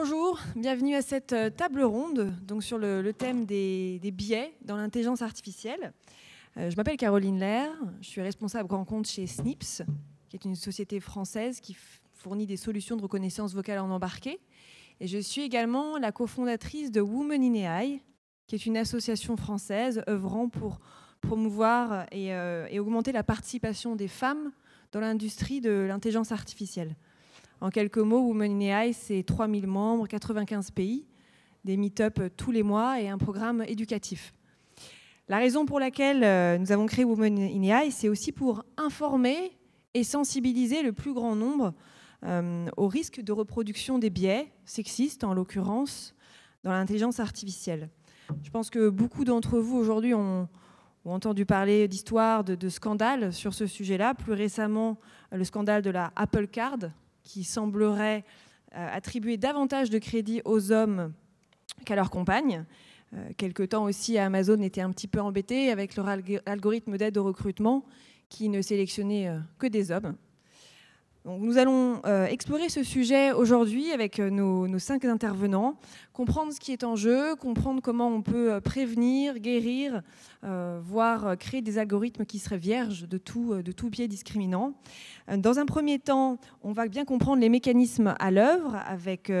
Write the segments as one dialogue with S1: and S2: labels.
S1: Bonjour, bienvenue à cette euh, table ronde donc sur le, thème des, biais dans l'intelligence artificielle. Euh, je m'appelle Caroline Lair, je suis responsable grand compte chez SNIPS, qui est une société française qui fournit des solutions de reconnaissance vocale en embarqué. Et je suis également la cofondatrice de Women in AI, qui est une association française œuvrant pour promouvoir euh, et augmenter la participation des femmes dans l'industrie de l'intelligence artificielle. En quelques mots, Women in AI, c'est 3000 membres, 95 pays, des meet-up euh, tous les mois et un programme éducatif. La raison pour laquelle euh, nous avons créé Women in AI, c'est aussi pour informer et sensibiliser le plus grand nombre euh, au risque de reproduction des biais sexistes, en l'occurrence, dans l'intelligence artificielle. Je pense que beaucoup d'entre vous aujourd'hui ont, entendu parler d'histoires, de, scandales sur ce sujet-là. Plus récemment, le scandale de la Apple Card, qui semblerait euh, attribuer davantage de crédit aux hommes qu'à leurs compagnes. Euh, quelque temps aussi, Amazon était un petit peu embêté avec leur algorithme d'aide au recrutement qui ne sélectionnait euh, que des hommes nous allons euh, explorer ce sujet aujourd'hui avec euh, nos, cinq intervenants, comprendre ce qui est en jeu, comprendre comment on peut euh, prévenir, guérir, voire créer des algorithmes qui seraient vierges de tout, de biais discriminant. Dans un premier temps, on va bien comprendre les mécanismes à l'œuvre avec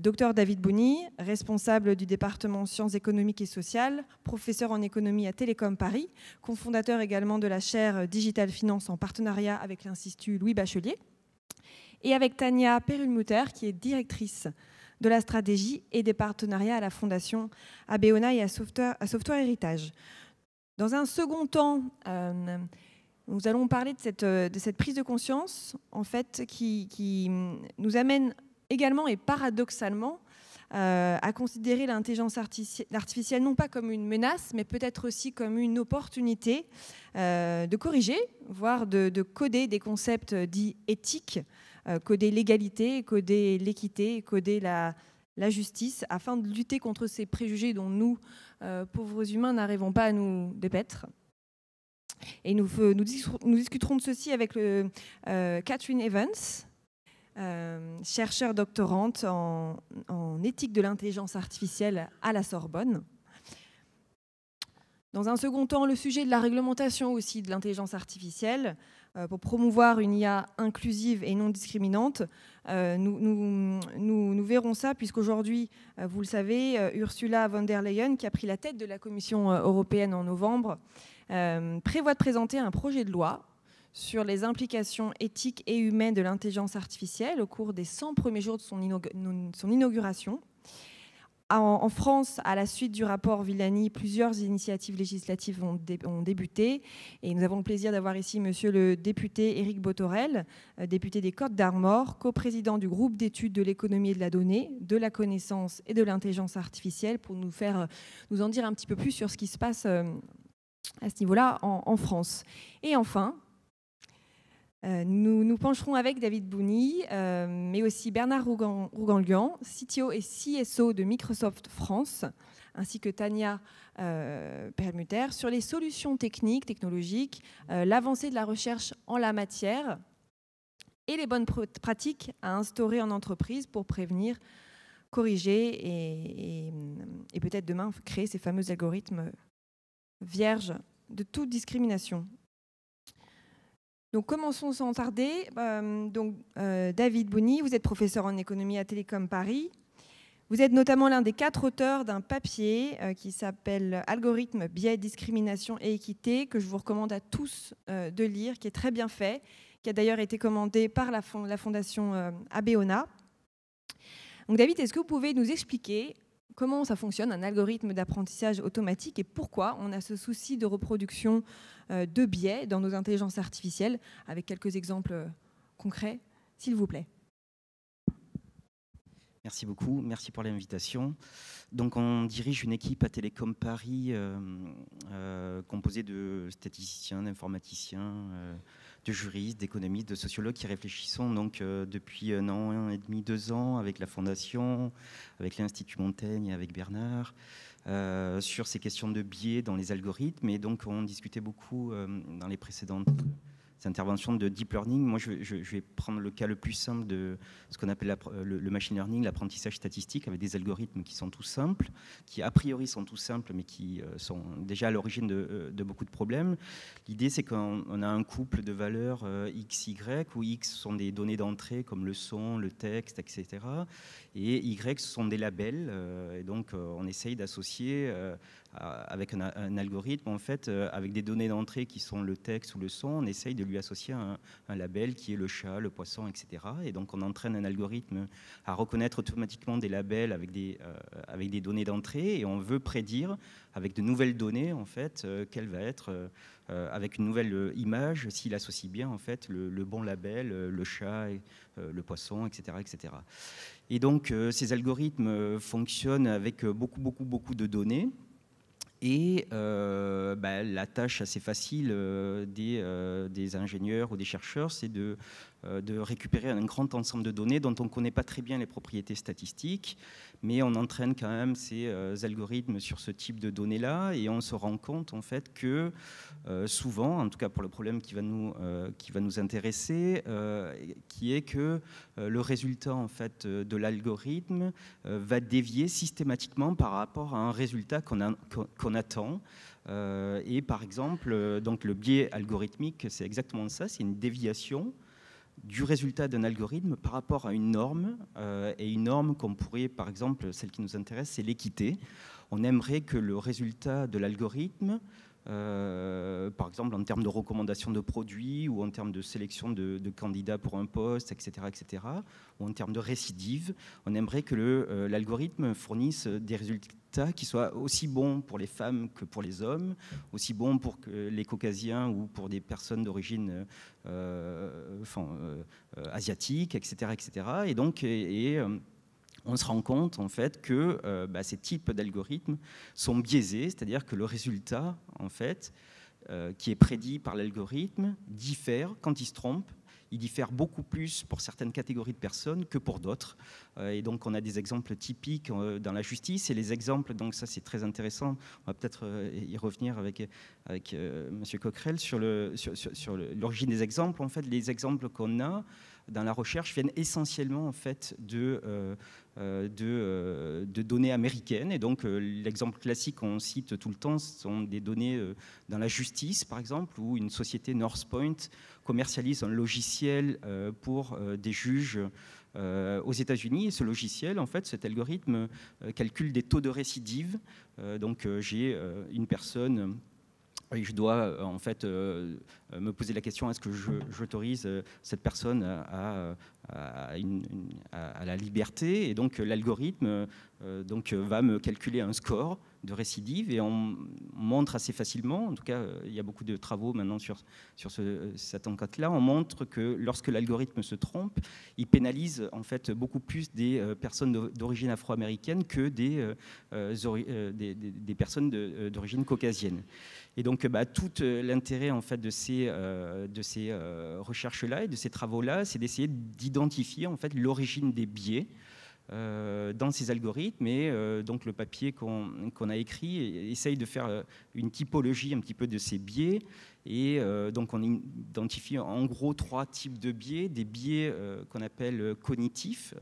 S1: docteur Dr David Bonny, responsable du département sciences économiques et sociales, professeur en économie à Télécom Paris, cofondateur également de la chaire Digital Finance en partenariat avec l'Institut Louis Bachelier et avec Tania Perulmutter, qui est directrice de la stratégie et des partenariats à la Fondation Abeona et à software à Héritage. Dans un second temps, euh, nous allons parler euh, de cette, prise de conscience, en fait, qui, nous amène également et paradoxalement euh, à considérer l'intelligence artificielle, non pas comme une menace, mais peut-être aussi comme une opportunité de corriger, voire de, de, coder des concepts dits éthiques euh, coder l'égalité, coder l'équité, coder la, justice, afin de lutter contre ces préjugés dont nous, euh, pauvres humains, n'arrivons pas à nous dépêtre. Et nous, discuterons de ceci avec euh, Catherine Evans, chercheur chercheure doctorante en éthique de l'intelligence artificielle à la Sorbonne. Dans un second temps, le sujet de la réglementation aussi de l'intelligence artificielle, euh, pour promouvoir une IA inclusive et non discriminante. Euh, nous, verrons ça puisqu'aujourd'hui, euh, vous le savez, Ursula von der Leyen, qui a pris la tête de la Commission européenne en novembre, prévoit de présenter un projet de loi sur les implications éthiques et humaines de l'intelligence artificielle au cours des 100 premiers jours de son inauguration. Ah, en, France, à la suite du rapport Villani, plusieurs initiatives législatives ont, débuté. Et nous avons le plaisir d'avoir ici monsieur le député Éric Botorel, euh, député des Côtes d'Armor, coprésident du groupe d'études de l'économie et de la donnée, de la connaissance et de l'intelligence artificielle, pour nous faire euh, nous en dire un petit peu plus sur ce qui se passe euh, à ce niveau-là en France. Et enfin, euh, nous nous pencherons avec David Bouni, euh, mais aussi Bernard Lian, CTO et CSO de Microsoft France, ainsi que Tania euh, Permuter, sur les solutions techniques, technologiques, l'avancée de la recherche en la matière et les bonnes pratiques à instaurer en entreprise pour prévenir, corriger et peut-être demain créer ces fameux algorithmes vierges de toute discrimination. Donc commençons sans tarder. Euh, donc, euh, David Bouni, vous êtes professeur en économie à Télécom Paris. Vous êtes notamment l'un des quatre auteurs d'un papier euh, qui s'appelle Algorithme, biais, discrimination et équité, que je vous recommande à tous de lire, qui est très bien fait, qui a d'ailleurs été commandé par la, fond, la fondation Abeona. Donc David, est-ce que vous pouvez nous expliquer comment ça fonctionne, un algorithme d'apprentissage automatique, et pourquoi on a ce souci de reproduction euh, de biais dans nos intelligences artificielles, avec quelques exemples euh, concrets, s'il vous plaît.
S2: Merci beaucoup, merci pour l'invitation. Donc, on dirige une équipe à Télécom Paris euh, composée de statisticiens, d'informaticiens, de juristes, d'économistes, de sociologues qui réfléchissons donc euh, depuis un an, un et demi, deux ans avec la Fondation, avec l'Institut Montaigne et avec Bernard. Euh, sur ces questions de biais dans les algorithmes. Et donc, on discutait beaucoup euh, dans les précédentes cette intervention de deep learning. Moi, je, vais prendre le cas le plus simple de ce qu'on appelle le, machine learning, l'apprentissage statistique, avec des algorithmes qui sont tout simples, qui a priori sont tout simples, mais qui euh, sont déjà à l'origine de, euh, de, beaucoup de problèmes. L'idée, c'est qu'on a un couple de valeurs euh, x, y, où x sont des données d'entrée comme le son, le texte, etc. Et y ce sont des labels. et donc, on essaye d'associer euh, avec un, algorithme, en fait, euh, avec des données d'entrée qui sont le texte ou le son, on essaye de lui associer un, label qui est le chat, le poisson, etc. Et donc on entraîne un algorithme à reconnaître automatiquement des labels avec des, euh, avec des données d'entrée et on veut prédire avec de nouvelles données, en fait, quelle va être, avec une nouvelle image, s'il associe bien, en fait, le, bon label, le chat, et, le poisson, etc. etc. Et donc ces algorithmes fonctionnent avec beaucoup, beaucoup, beaucoup de données. Et euh, bah, la tâche assez facile euh, euh, des, ingénieurs ou des chercheurs, c'est de euh, de récupérer un grand ensemble de données dont on ne connaît pas très bien les propriétés statistiques, mais on entraîne quand même ces euh, algorithmes sur ce type de données-là et on se rend compte en fait que euh, souvent, en tout cas pour le problème qui va nous, qui va nous intéresser, qui est que le résultat en fait de l'algorithme va dévier systématiquement par rapport à un résultat qu'on qu'on attend. et par exemple, donc le biais algorithmique, c'est exactement ça, c'est une déviation du résultat d'un algorithme par rapport à une norme. Euh, et une norme qu'on pourrait, par exemple, celle qui nous intéresse, c'est l'équité. On aimerait que le résultat de l'algorithme, euh, par exemple en termes de recommandation de produits ou en termes de sélection de, candidats pour un poste, etc., etc., ou en termes de récidive, on aimerait que euh, l'algorithme fournisse des résultats qui soit aussi bon pour les femmes que pour les hommes, aussi bon pour les Caucasiens ou pour des personnes d'origine euh, euh, asiatique, etc., etc. Et donc, et, euh, on se rend compte en fait que bah, ces types d'algorithmes sont biaisés, c'est-à-dire que le résultat en fait qui est prédit par l'algorithme diffère quand il se trompe il diffère beaucoup plus pour certaines catégories de personnes que pour d'autres. Euh, et donc, on a des exemples typiques euh, dans la justice et les exemples, donc ça c'est très intéressant, on va peut-être euh, y revenir avec, avec M. Coquerel sur l'origine sur, sur, des exemples. En fait, les exemples qu'on a, dans la recherche viennent essentiellement en fait de, euh, euh, euh, de, données américaines. Et donc l'exemple classique qu'on cite tout le temps sont des données dans la justice, par exemple, où une société North Point commercialise un logiciel pour des juges aux États-Unis. Et ce logiciel, en fait, cet algorithme calcule des taux de récidive. donc j'ai une personne je dois euh, en fait euh, me poser la question est-ce que j'autorise euh, cette personne à, la liberté Et donc l'algorithme va me calculer un score de récidive et on montre assez facilement, en tout cas euh, il y a beaucoup de travaux maintenant sur, sur ce, cette enquête-là, on montre que lorsque l'algorithme se trompe, il pénalise en fait beaucoup plus des euh, personnes d'origine afro-américaine que des, euh, des, personnes d'origine caucasienne. Et donc bah, tout l'intérêt en fait de ces, ces recherches-là et de ces travaux-là, c'est d'essayer d'identifier en fait l'origine des biais euh, dans ces algorithmes. Et euh, donc le papier qu'on a écrit essaye de faire euh, une typologie un petit peu de ces biais. Et donc on identifie en gros trois types de biais. Des biais qu'on appelle cognitifs.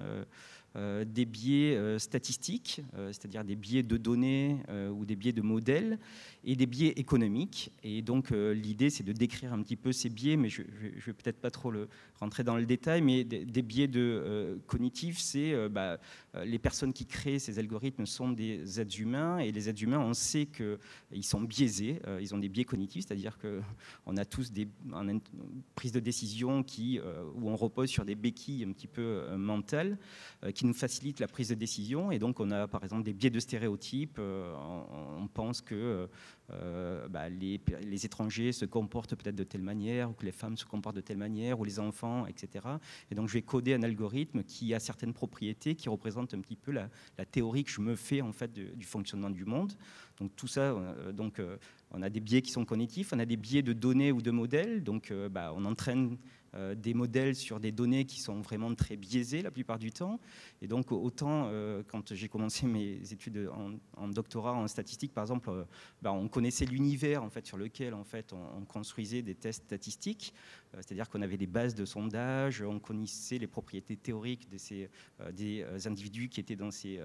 S2: Euh, des biais euh, statistiques, euh, c'est-à-dire des biais de données ou des biais de modèles, et des biais économiques. Et donc l'idée, c'est de décrire un petit peu ces biais, mais je ne vais peut-être pas trop le, rentrer dans le détail, mais des, des biais de, cognitifs, c'est bah, euh, les personnes qui créent ces algorithmes sont des êtres humains et les êtres humains, on sait qu'ils euh, sont biaisés, euh, ils ont des biais cognitifs, c'est-à-dire qu'on a tous des une prise de décision qui, où on repose sur des béquilles un petit peu mentales qui nous facilitent la prise de décision et donc on a par exemple des biais de stéréotypes, on, pense que euh, bah, les, étrangers se comportent peut-être de telle manière, ou que les femmes se comportent de telle manière, ou les enfants, etc. Et donc je vais coder un algorithme qui a certaines propriétés qui représentent un petit peu la, théorie que je me fais en fait du fonctionnement du monde. Donc tout ça, euh, donc euh, on a des biais qui sont cognitifs, on a des biais de données ou de modèles. Donc bah, on entraîne euh, des modèles sur des données qui sont vraiment très biaisées la plupart du temps. Et donc, autant euh, quand j'ai commencé mes études en, doctorat en statistique, par exemple, euh, ben, on connaissait l'univers en fait, sur lequel en fait, on, construisait des tests statistiques. Euh, c'est-à-dire qu'on avait des bases de sondage, on connaissait les propriétés théoriques euh, des euh, individus qui étaient dans ces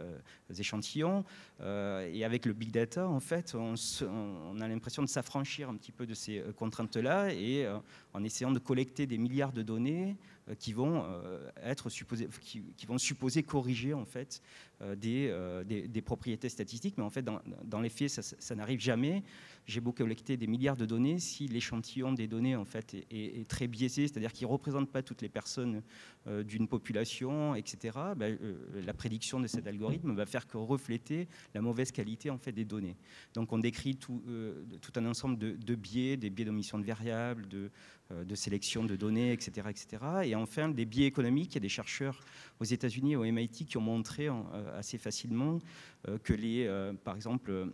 S2: échantillons, et avec le big data, en fait, on a l'impression de s'affranchir un petit peu de ces contraintes-là, et en essayant de collecter des milliards de données, euh, qui vont euh, être supposés, qui, vont supposer corriger en fait euh, des, des, propriétés statistiques, mais en fait dans, les faits ça, n'arrive jamais. J'ai beau collecter des milliards de données, si l'échantillon des données en fait est, très biaisé, c'est-à-dire qu'il ne représente pas toutes les personnes d'une population, etc. Bah, la prédiction de cet algorithme va faire que refléter la mauvaise qualité en fait des données. Donc on décrit tout, tout un ensemble de, de biais, des biais d'omission de variables, de, euh, de sélection de données, etc., etc. Et enfin, des biais économiques. Il y a des chercheurs aux États-Unis et au MIT qui ont montré euh, assez facilement euh, que, les, par exemple,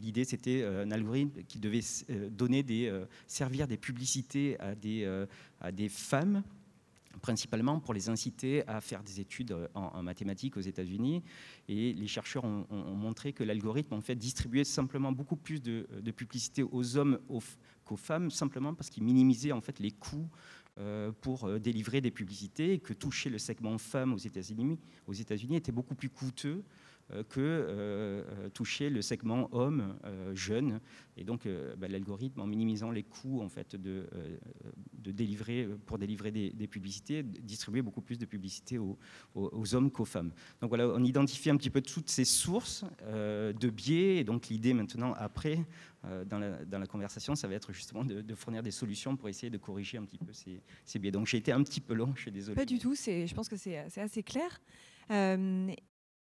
S2: l'idée, c'était un algorithme qui devait servir des publicités à des, à des femmes principalement pour les inciter à faire des études euh, en, mathématiques aux États-Unis. Et les chercheurs ont, montré que l'algorithme en fait distribuait simplement beaucoup plus de, euh, publicité aux hommes qu'aux femmes, simplement parce qu'il minimisait en fait les coûts euh, pour délivrer des publicités et que toucher le segment femmes aux états aux États-Unis était beaucoup plus coûteux euh, que euh, euh, toucher le segment homme jeune. Et donc bah, l'algorithme, en minimisant les coûts en fait, de, de délivrer, pour délivrer des, publicités, distribuer beaucoup plus de publicités aux, hommes qu'aux femmes. Donc voilà, on identifie un petit peu toutes ces sources de biais. Et donc l'idée maintenant, après, dans la, conversation, ça va être justement de, fournir des solutions pour essayer de corriger un petit peu ces, ces biais. Donc j'ai été un petit peu long, je suis désolé. Pas du
S1: tout, je pense que c'est assez clair.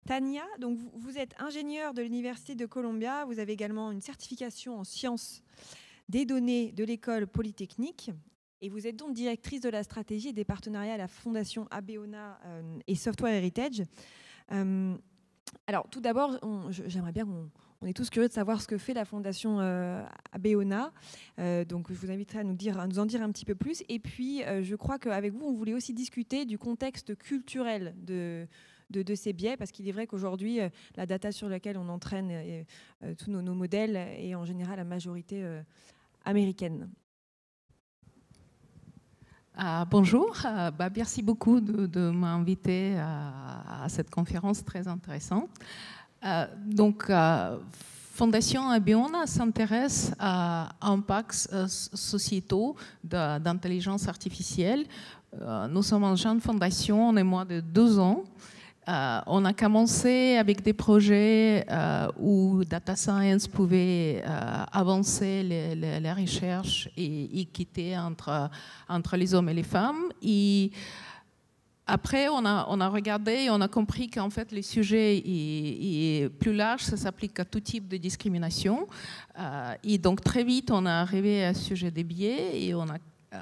S1: Tania, donc vous êtes ingénieure de l'Université de Columbia, vous avez également une certification en sciences des données de l'école polytechnique et vous êtes donc directrice de la stratégie et des partenariats à la Fondation Abeona euh, et Software Heritage. Euh, alors tout d'abord, j'aimerais bien qu'on on est tous curieux de savoir ce que fait la fondation euh, Abeona. donc, je vous inviterai à nous, dire, à nous en dire un petit peu plus. Et puis, je crois qu'avec vous, on voulait aussi discuter du contexte culturel de, de, ces biais, parce qu'il est vrai qu'aujourd'hui, euh, la data sur laquelle on entraîne euh, euh, tous nos, modèles est en général la majorité américaine.
S3: Ah, bonjour, ah, bah, merci beaucoup de, m'inviter à, cette conférence très intéressante. Ah, donc, Fondation Abiona s'intéresse à impacts sociétaux d'intelligence artificielle. Nous sommes une jeune fondation, on est moins de deux ans. Euh, on a commencé avec des projets euh, où data science pouvait euh, avancer les, recherche recherches et, équité entre, entre les hommes et les femmes. Et après, on a, regardé et on a compris qu'en fait, le sujet est, plus large, ça s'applique à tout type de discrimination. et donc, très vite, on est arrivé à ce sujet des biais et on a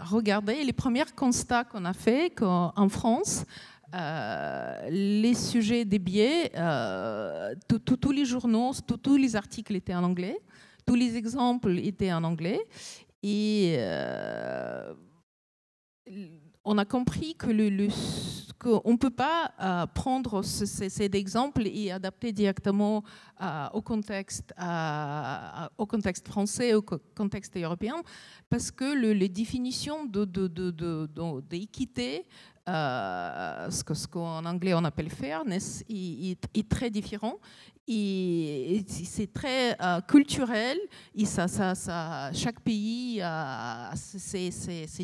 S3: regardé les premiers constats qu'on a fait en France, euh, les sujets des biais, euh, tous les journaux, tous les articles étaient en anglais, tous les exemples étaient en anglais. Et euh, on a compris que le, qu'on ne peut pas prendre ces exemples et adapter directement au, contexte, au contexte français, au contexte européen, parce que les définitions d'équité de, de, de, euh, ce qu'en ce anglais on appelle fairness, il, est très différent. Et c'est très euh, culturel. Et ça, chaque pays a ses,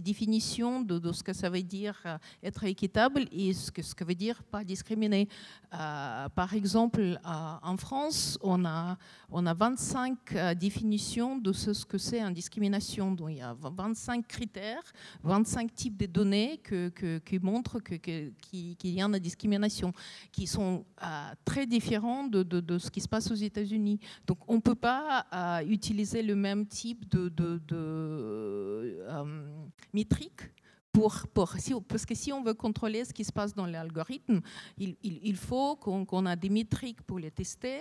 S3: définitions de, ce que ça veut dire euh, être équitable et ce que, ce veut dire pas discriminer. par exemple, en France, on a, on a 25 définitions de ce, que c'est une discrimination. Donc, il y a 25 critères, 25 types de données que, montrent montrent qu'il y a une discrimination, qui sont euh, très différents de, ce qui se passe aux États-Unis. Donc on ne peut pas euh, utiliser le même type de, de euh, métrique pour, parce que si on veut contrôler ce qui se passe dans l'algorithme, il, il, faut qu'on ait a des métriques pour les tester,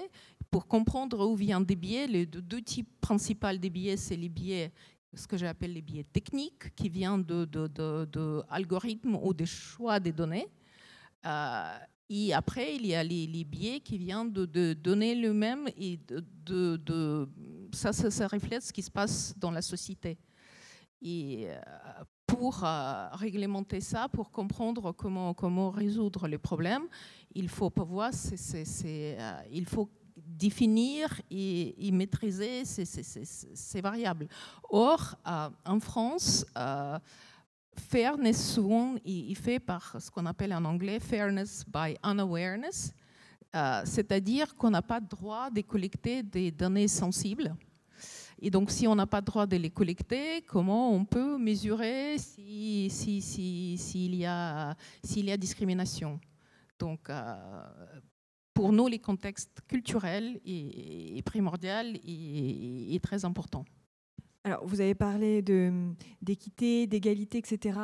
S3: pour comprendre où viennent des biais. Les deux, deux types principaux des biais, c'est les biais ce que j'appelle les biais techniques, qui viennent de, de, de, algorithmes ou des choix des données. Euh, et après, il y a les, les biais qui viennent de, données le même et de, ça, ça, ça, reflète ce qui se passe dans la société. Et euh, pour euh, réglementer ça, pour comprendre comment, comment résoudre les problèmes, il faut, pouvoir, il faut définir et, maîtriser ces, variables. Or, euh, en France, euh, fairness souvent il fait par ce qu'on appelle en anglais fairness by unawareness, euh, c'est-à-dire qu'on n'a pas le droit de collecter des données sensibles. Et donc, si on n'a pas le droit de les collecter, comment on peut mesurer s'il si, y, a, discrimination donc, euh, pour nous, les contextes culturels est, primordial et, très important. Alors, vous avez parlé mm,
S1: d'équité, d'égalité, etc.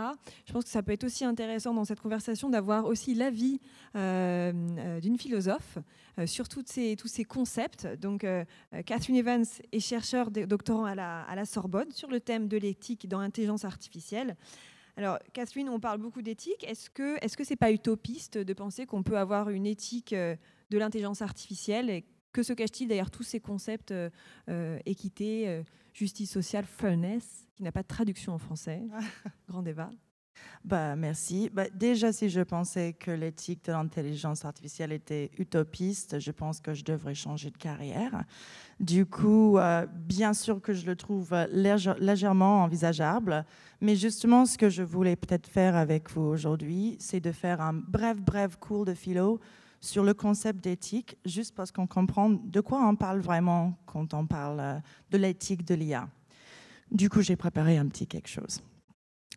S1: Je pense que ça peut être aussi intéressant dans cette conversation d'avoir aussi l'avis euh, euh, d'une philosophe euh, sur toutes ces, tous ces concepts. Donc, Catherine Evans est chercheur doctorant à la, à la Sorbonne sur le thème de l'éthique dans l'intelligence artificielle. Alors, Catherine, on parle beaucoup d'éthique. Est-ce que est ce n'est pas utopiste de penser qu'on peut avoir une éthique de l'intelligence artificielle. Et que se cache-t-il derrière tous ces concepts euh, euh, équité, euh, justice sociale, fairness, qui n'a pas de traduction en français Grand débat. Bah, merci. Bah, déjà, si je pensais que
S4: l'éthique de l'intelligence artificielle était utopiste, je pense que je devrais changer de carrière. Du coup, bien sûr que je le trouve légèrement envisageable, mais justement, ce que je voulais peut-être faire avec vous aujourd'hui, c'est de faire un bref, bref cours de philo sur le concept d'éthique, juste parce qu'on comprend de quoi on parle vraiment quand on parle euh, de l'éthique de l'IA. Du coup, j'ai préparé un petit quelque chose.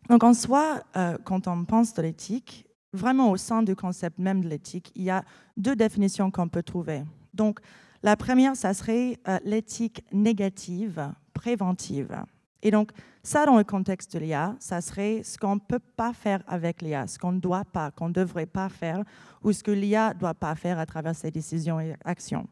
S4: Donc en soi, euh, quand on pense de l'éthique, vraiment au sein du concept même de l'éthique, il y a deux définitions qu'on peut trouver. Donc la première, ça serait euh, l'éthique négative, préventive. Et donc, ça, dans le contexte de l'IA, ça serait ce qu'on ne peut pas faire avec l'IA, ce qu'on ne doit pas, qu'on ne devrait pas faire, ou ce que l'IA ne doit pas faire à travers ses décisions et actions.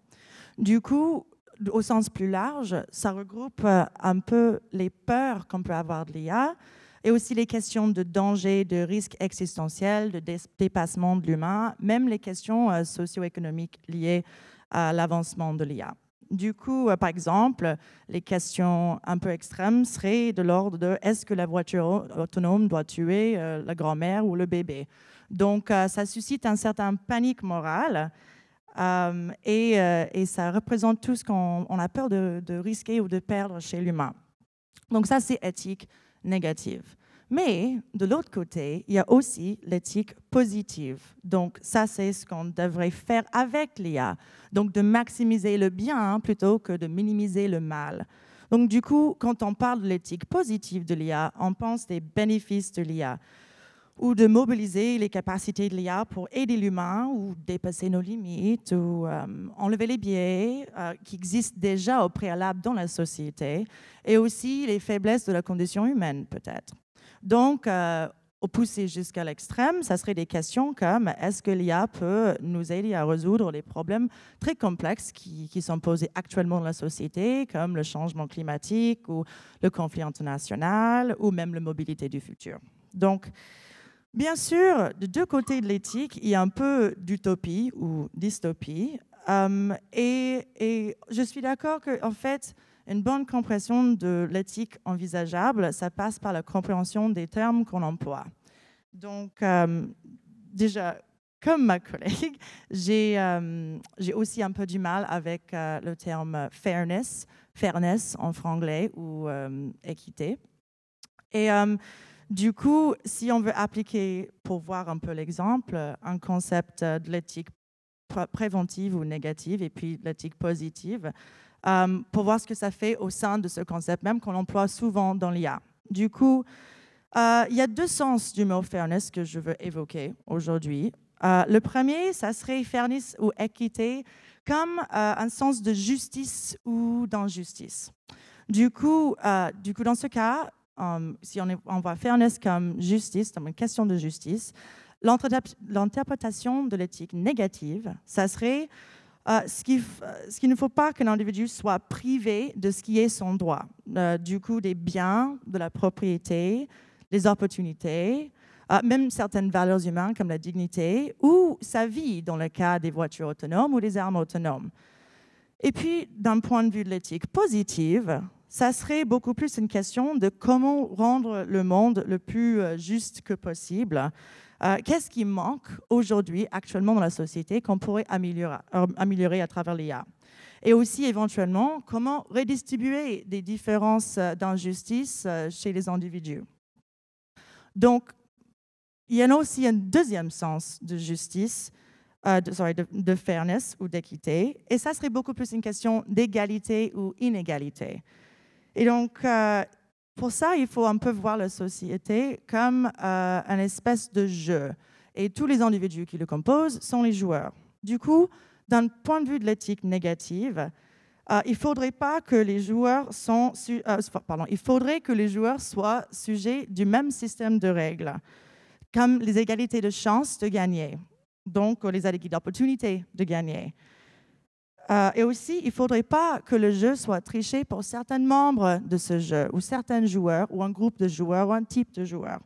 S4: Du coup, au sens plus large, ça regroupe euh, un peu les peurs qu'on peut avoir de l'IA et aussi les questions de danger, de risque existentiel, de dépassement de l'humain, même les questions euh, socio-économiques liées à l'avancement de l'IA. Du coup, euh, par exemple, les questions un peu extrêmes seraient de l'ordre de est-ce que la voiture autonome doit tuer euh, la grand-mère ou le bébé Donc, euh, ça suscite un certain panique morale. et, ça représente tout ce qu'on a peur de, risquer ou de perdre chez l'humain. Donc ça, c'est éthique négative. Mais de l'autre côté, il y a aussi l'éthique positive. Donc ça, c'est ce qu'on devrait faire avec l'IA. Donc de maximiser le bien hein, plutôt que de minimiser le mal. Donc du coup, quand on parle de l'éthique positive de l'IA, on pense des bénéfices de l'IA ou de mobiliser les capacités de l'IA pour aider l'humain ou dépasser nos limites ou euh, enlever les biais euh, qui existent déjà au préalable dans la société et aussi les faiblesses de la condition humaine peut-être. Donc, euh, pousser jusqu'à l'extrême, ça serait des questions comme est-ce que l'IA peut nous aider à résoudre les problèmes très complexes qui, sont posés actuellement dans la société, comme le changement climatique ou le conflit international ou même la mobilité du futur. Donc, bien sûr, de deux côtés de l'éthique, il y a un peu d'utopie ou dystopie. Euh, et, je suis d'accord qu'en en fait, une bonne compréhension de l'éthique envisageable, ça passe par la compréhension des termes qu'on emploie. Donc, euh, déjà, comme ma collègue, euh, j'ai aussi un peu du mal avec euh, le terme fairness, fairness en franglais ou équité. Et du coup, si on veut appliquer, pour voir un peu l'exemple, un concept de l'éthique préventive ou négative et puis l'éthique positive, euh, pour voir ce que ça fait au sein de ce concept même qu'on emploie souvent dans l'IA. Du coup, euh, il y a deux sens du mot fairness que je veux évoquer aujourd'hui. Euh, le premier, ça serait fairness ou équité comme un sens de justice ou d'injustice. Du coup, du coup, dans ce cas, si on, on voit fairness comme justice, comme une question de justice, l'interprétation de l'éthique négative, ça serait euh, euh, ce qu'il ne faut pas que l'individu soit privé de ce qui est son droit, euh, du coup des biens, de la propriété, des opportunités, même certaines valeurs humaines comme la dignité ou sa vie dans le cas des voitures autonomes ou des armes autonomes. Et puis, d'un point de vue de l'éthique positive, ça serait beaucoup plus une question de comment rendre le monde le plus juste que possible euh, qu'est-ce qui manque aujourd'hui, actuellement, dans la société qu'on pourrait améliorer, euh, à travers l'IA et aussi éventuellement comment redistribuer des différences euh, d'injustice chez les individus. Donc, il y a aussi un deuxième sens de justice, de, fairness ou d'équité, et ça serait beaucoup plus une question d'égalité ou inégalité. Et donc, pour ça, il faut un peu voir la société comme euh, une espèce de jeu. Et tous les individus qui le composent sont les joueurs. Du coup, d'un point de vue de l'éthique négative, euh, il faudrait pas que les joueurs sont euh, pardon, il faudrait que les joueurs soient sujets du même système de règles, comme les égalités de chance de gagner, donc les égalités d'opportunité de gagner, euh, et aussi, il ne faudrait pas que le jeu soit triché pour certains membres de ce jeu, ou certains joueurs, ou un groupe de joueurs, ou un type de joueurs.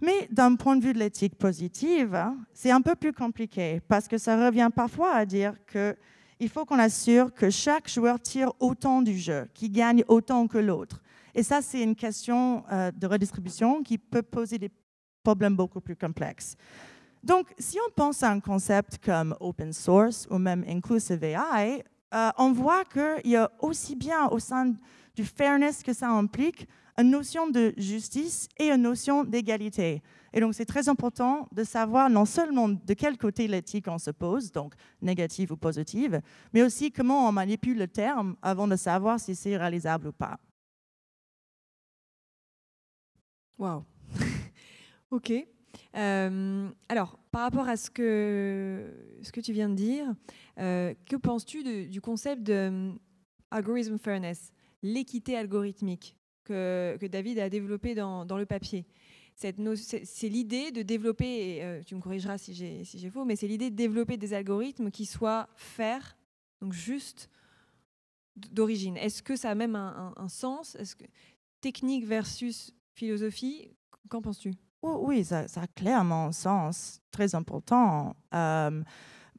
S4: Mais d'un point de vue de l'éthique positive, hein, c'est un peu plus compliqué, parce que ça revient parfois à dire qu'il faut qu'on assure que chaque joueur tire autant du jeu, qu'il gagne autant que l'autre. Et ça, c'est une question euh, de redistribution qui peut poser des problèmes beaucoup plus complexes. Donc, si on pense à un concept comme open source ou même inclusive AI, euh, on voit qu'il y a aussi bien au sein du fairness que ça implique une notion de justice et une notion d'égalité. Et donc, c'est très important de savoir non seulement de quel côté l'éthique on se pose, donc négative ou positive, mais aussi comment on manipule le terme avant de savoir si c'est réalisable ou pas.
S1: Wow. OK. Euh, alors, par rapport à ce que, ce que tu viens de dire, euh, que penses-tu du concept de euh, algorithm fairness, l'équité algorithmique que, que, David a développé dans, dans le papier c'est l'idée de développer, tu me corrigeras si j'ai si faux, mais c'est l'idée de développer des algorithmes qui soient fair donc juste d'origine. Est-ce que ça a même un, un, sens Technique versus philosophie, qu'en
S4: penses-tu oui, ça, a clairement un sens très important.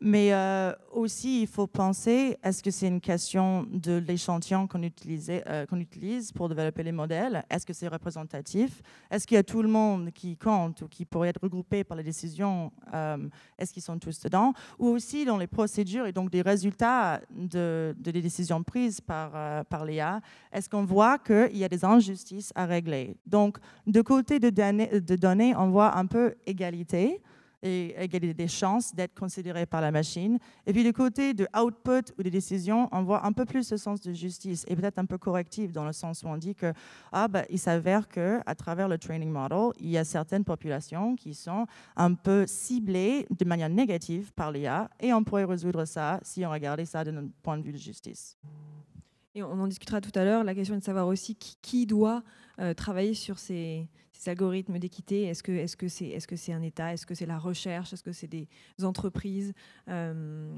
S4: Mais euh, aussi, il faut penser, est-ce que c'est une question de l'échantillon euh, qu'on utilise pour développer les modèles Est-ce que c'est représentatif Est-ce qu'il y a tout le monde qui compte ou qui pourrait être regroupé par les décisions euh, Est-ce qu'ils sont tous dedans Ou aussi dans les procédures et donc des résultats de, des décisions prises par, l'IA, est-ce qu'on voit qu'il y a des injustices à régler Donc, de côté de, données, de données on voit un peu égalité et égalité des chances d'être considéré par la machine. Et puis du côté de output ou des décisions, on voit un peu plus ce sens de justice et peut-être un peu correctif dans le sens où on dit que ah bah, il s'avère que à travers le training model, il y a certaines populations qui sont un peu ciblées de manière négative par l'IA et on pourrait résoudre ça si on regardait ça d'un point de vue de justice.
S1: Et on en discutera tout à l'heure. La question est de savoir aussi qui, doit euh, travailler sur ces, algorithmes d'équité. Est-ce que c'est un État Est-ce que c'est la recherche Est-ce que c'est des entreprises euh,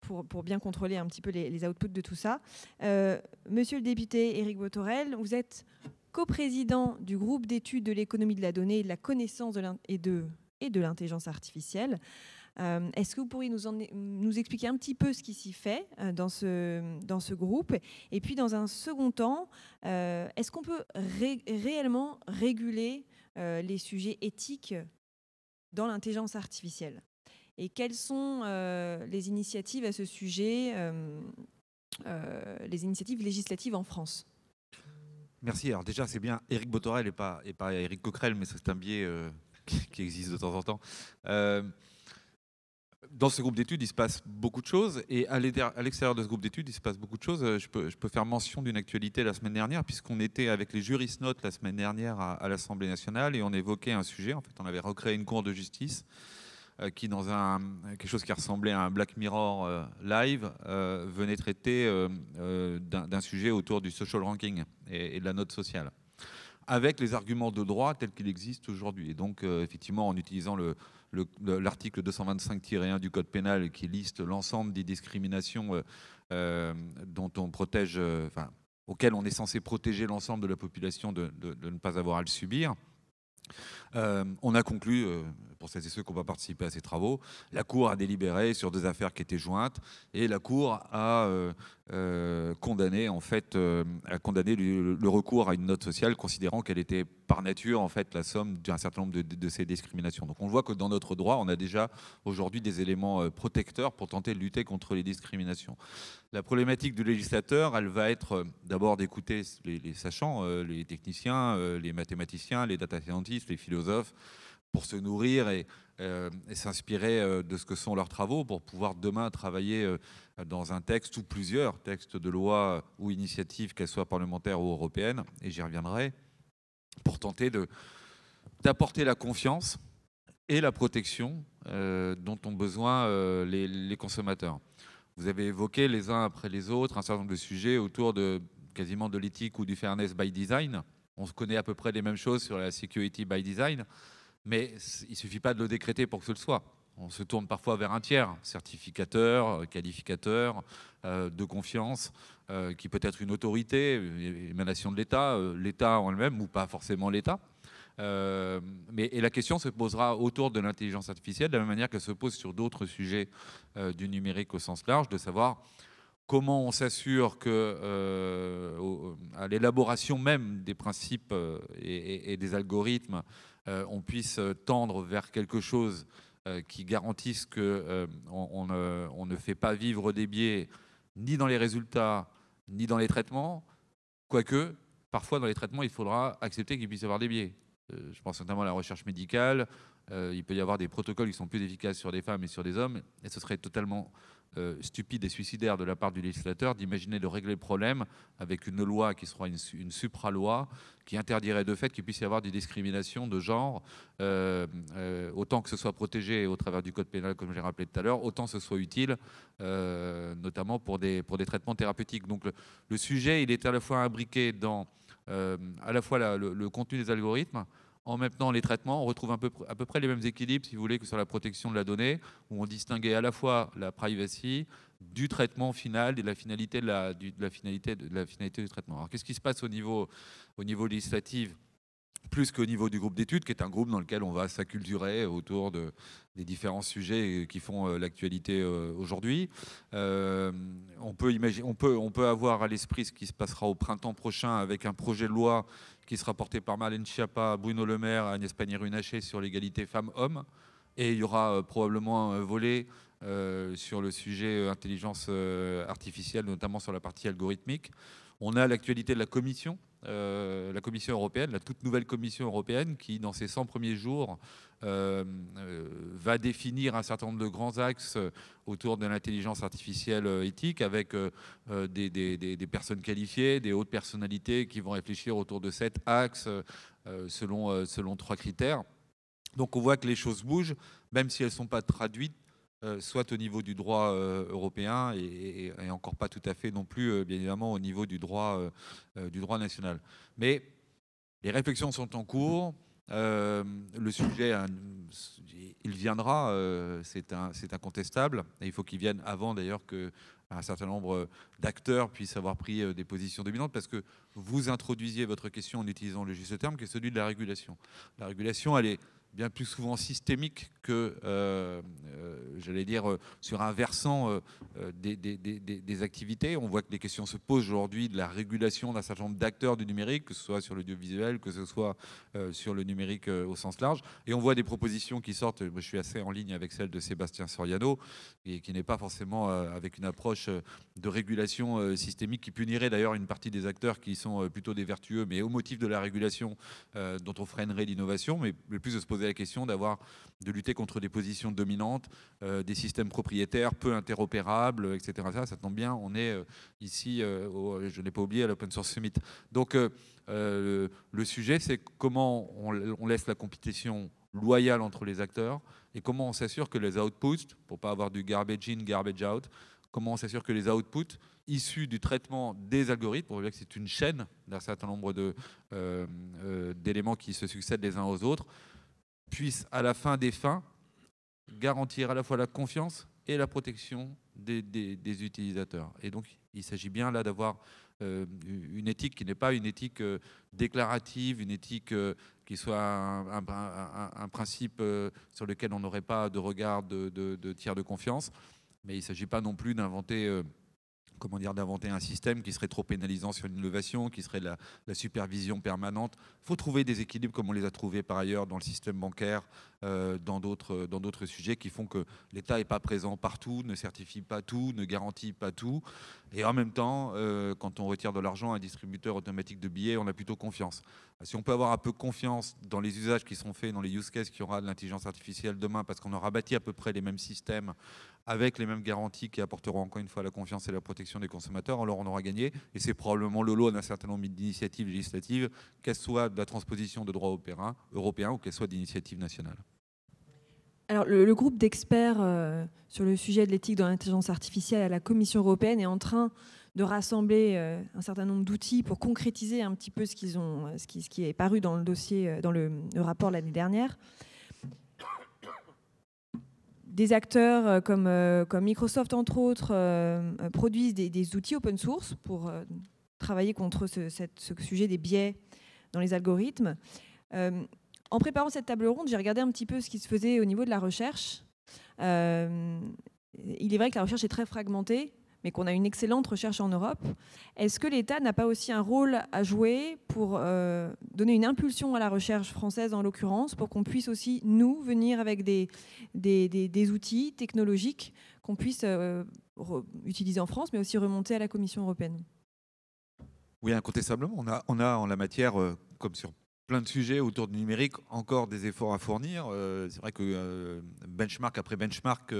S1: pour, bien contrôler un petit peu les, outputs de tout ça. Euh, monsieur le député Éric Botorel, vous êtes coprésident du groupe d'études de l'économie de la donnée et de la connaissance et de l'intelligence artificielle. Euh, est-ce que vous pourriez nous, expliquer un petit peu ce qui s'y fait euh, dans, ce, dans ce groupe Et puis, dans un second temps, euh, est-ce qu'on peut réellement réguler les sujets éthiques dans l'intelligence artificielle Et quelles sont les initiatives à ce sujet, les initiatives législatives en France
S5: Merci. Alors déjà, c'est bien Éric Botorel et pas, et pas Éric Coquerel, mais c'est un biais qui existe de temps en temps dans ce groupe d'études, il se passe beaucoup de choses. Et à l'extérieur de ce groupe d'études, il se passe beaucoup de choses. Euh, je peux, faire mention d'une actualité la semaine dernière, puisqu'on était avec les juristes notes la semaine dernière à, l'Assemblée nationale et on évoquait un sujet. En fait, on avait recréé une cour de justice euh, qui, dans un, quelque chose qui ressemblait à un Black Mirror euh, live, venait traiter d'un sujet autour du social ranking et de la note sociale avec les arguments de droit tels qu'ils existent aujourd'hui. Et donc, effectivement, en utilisant le, l'article 225-1 du Code pénal qui liste l'ensemble des discriminations euh, euh, dont on protège, euh, auxquelles on est censé protéger l'ensemble de la population de, ne pas avoir à le subir. Euh, on a conclu, euh, pour celles et ceux qui n'ont pas participé à ces travaux, la Cour a délibéré sur deux affaires qui étaient jointes et la Cour a euh, condamné, en fait, a condamné le, recours à une note sociale, considérant qu'elle était par nature en fait, la somme d'un certain nombre de, ces discriminations. Donc on voit que dans notre droit, on a déjà aujourd'hui des éléments protecteurs pour tenter de lutter contre les discriminations. La problématique du législateur, elle va être d'abord d'écouter les, sachants, les techniciens, les mathématiciens, les data scientists, les philosophes, pour se nourrir et, euh, s'inspirer euh, de ce que sont leurs travaux, pour pouvoir demain travailler euh, dans un texte ou plusieurs textes de loi ou initiatives, qu'elles soient parlementaires ou européennes, et j'y reviendrai, pour tenter d'apporter la confiance et la protection dont ont besoin les, consommateurs. Vous avez évoqué les uns après les autres un certain nombre de sujets autour de quasiment de l'éthique ou du fairness by design on connaît à peu près les mêmes choses sur la security by design, mais il ne suffit pas de le décréter pour que ce le soit. On se tourne parfois vers un tiers, certificateur, euh, qualificateur, euh, de confiance, euh, qui peut être une autorité, émanation de l'État, l'État en elle-même, ou pas forcément l'État. mais, et la question se posera autour de l'intelligence artificielle, de la même manière qu'elle se pose sur d'autres sujets du numérique au sens large, de savoir comment on s'assure que, euh, euh, à l'élaboration même des principes euh, et, des algorithmes, on puisse tendre vers quelque chose qui garantisse que on, ne fait pas vivre des biais ni dans les résultats ni dans les traitements, quoique parfois dans les traitements il faudra accepter qu'il puisse y avoir des biais. je pense notamment à la recherche médicale. il peut y avoir des protocoles qui sont plus efficaces sur des femmes et sur des hommes, et ce serait totalement euh, stupide et suicidaire de la part du législateur d'imaginer de régler le problème avec une loi qui sera une, supraloi qui interdirait de fait qu'il puisse y avoir des discriminations de genre, euh, euh, autant que ce soit protégé au travers du code pénal, comme j'ai rappelé tout à l'heure, autant que ce soit utile, notamment pour des, pour des traitements thérapeutiques. Donc le, sujet, il est à la fois imbriqué dans à la fois le, contenu des algorithmes, en maintenant les traitements, on retrouve peu, à peu près les mêmes équilibres, si vous voulez, que sur la protection de la donnée, où on distinguait à la fois la privacy du traitement final et la finalité, de la, du, finalité, de la finalité du traitement. Alors, qu'est-ce qui se passe au niveau législatif plus qu'au niveau du groupe d'études, qui est un groupe dans lequel on va s'acculturer autour des différents sujets qui font euh, l'actualité euh, aujourd'hui. Euh, on, peut on, peut, on peut avoir à l'esprit ce qui se passera au printemps prochain avec un projet de loi qui sera porté par Marlène Schiappa, Bruno Le Maire, Agnès Pannier-Runacher sur l'égalité femmes-hommes. Et il y aura probablement un volet sur le sujet intelligence artificielle, notamment sur la partie algorithmique. On a l'actualité de la commission euh, la Commission européenne, la toute nouvelle Commission européenne, qui, dans ses 100 premiers jours, euh, euh, va définir un certain nombre de grands axes autour de l'intelligence artificielle éthique, avec des, personnes qualifiées, des hautes personnalités qui vont réfléchir autour de cet axes selon, selon trois critères. Donc on voit que les choses bougent, même si elles ne sont pas traduites euh, soit au niveau du droit euh, européen et, encore pas tout à fait non plus, euh, bien évidemment, au niveau du droit, national. Mais les réflexions sont en cours. le sujet, hein, il viendra, c'est incontestable. Et il faut qu'il vienne avant d'ailleurs qu'un certain nombre d'acteurs puissent avoir pris des positions dominantes parce que vous introduisiez votre question en utilisant le juste terme qui est celui de la régulation. La régulation, elle est bien plus souvent systémique que, euh, euh, j'allais dire, euh, sur un versant des, activités. On voit que les questions se posent aujourd'hui de la régulation d'un certain nombre d'acteurs du numérique, que ce soit sur l'audiovisuel, que ce soit sur le numérique au sens large. Et on voit des propositions qui sortent, je suis assez en ligne avec celle de Sébastien Soriano, et qui n'est pas forcément avec une approche de régulation systémique qui punirait d'ailleurs une partie des acteurs qui sont plutôt des vertueux, mais au motif de la régulation dont on freinerait l'innovation, mais le plus de se poser la question d'avoir de lutter contre des positions dominantes, euh, des systèmes propriétaires peu interopérables, etc. Ça, ça tombe bien, on est euh, ici, euh, je n'ai pas oublié, à l'Open Source Summit. Donc le, sujet, c'est comment on, laisse la compétition loyale entre les acteurs et comment on s'assure que les outputs, pour pas avoir du garbage in, garbage out, comment on s'assure que les outputs issus du traitement des algorithmes, pour dire que c'est une chaîne d'un certain nombre d'éléments qui se succèdent les uns aux autres, puisse, à la fin des fins, garantir à la fois la confiance et la protection des, utilisateurs. Et donc, il s'agit bien là d'avoir euh, une éthique qui n'est pas une éthique euh, déclarative, une éthique euh, qui soit un, principe sur lequel on n'aurait pas de regard de, de, tiers de confiance, mais il ne s'agit pas non plus d'inventer comment dire, d'inventer un système qui serait trop pénalisant sur l'innovation, qui serait la, supervision permanente. Il faut trouver des équilibres comme on les a trouvés par ailleurs dans le système bancaire, euh, dans d'autres sujets qui font que l'État n'est pas présent partout, ne certifie pas tout, ne garantit pas tout. Et en même temps, euh, quand on retire de l'argent à un distributeur automatique de billets, on a plutôt confiance. Si on peut avoir un peu confiance dans les usages qui sont faits, dans les use cases qu'il y aura de l'intelligence artificielle demain, parce qu'on aura bâti à peu près les mêmes systèmes avec les mêmes garanties qui apporteront encore une fois la confiance et la protection des consommateurs, alors on aura gagné. Et c'est probablement le lot d'un certain nombre d'initiatives législatives, qu'elles soient de la transposition de droits européens, ou qu'elles soient d'initiatives nationales.
S1: Alors, le, groupe d'experts euh, sur le sujet de l'éthique dans l'intelligence artificielle à la Commission européenne est en train de rassembler euh, un certain nombre d'outils pour concrétiser un petit peu ce, qui, est paru dans le dossier, euh, dans le rapport l'année dernière des acteurs euh, euh, comme, Microsoft, entre autres, euh, produisent des, outils open source pour travailler contre ce, sujet des biais dans les algorithmes. en préparant cette table ronde, j'ai regardé un petit peu ce qui se faisait au niveau de la recherche. il est vrai que la recherche est très fragmentée mais qu'on a une excellente recherche en Europe. Est-ce que l'État n'a pas aussi un rôle à jouer pour euh, donner une impulsion à la recherche française, en l'occurrence, pour qu'on puisse aussi, nous, venir avec des, des, outils technologiques qu'on puisse euh, utiliser en France, mais aussi remonter à la Commission européenne
S5: Oui, incontestablement. On a, on a en la matière, euh, comme sur plein de sujets autour du numérique, encore des efforts à fournir. C'est vrai que benchmark après benchmark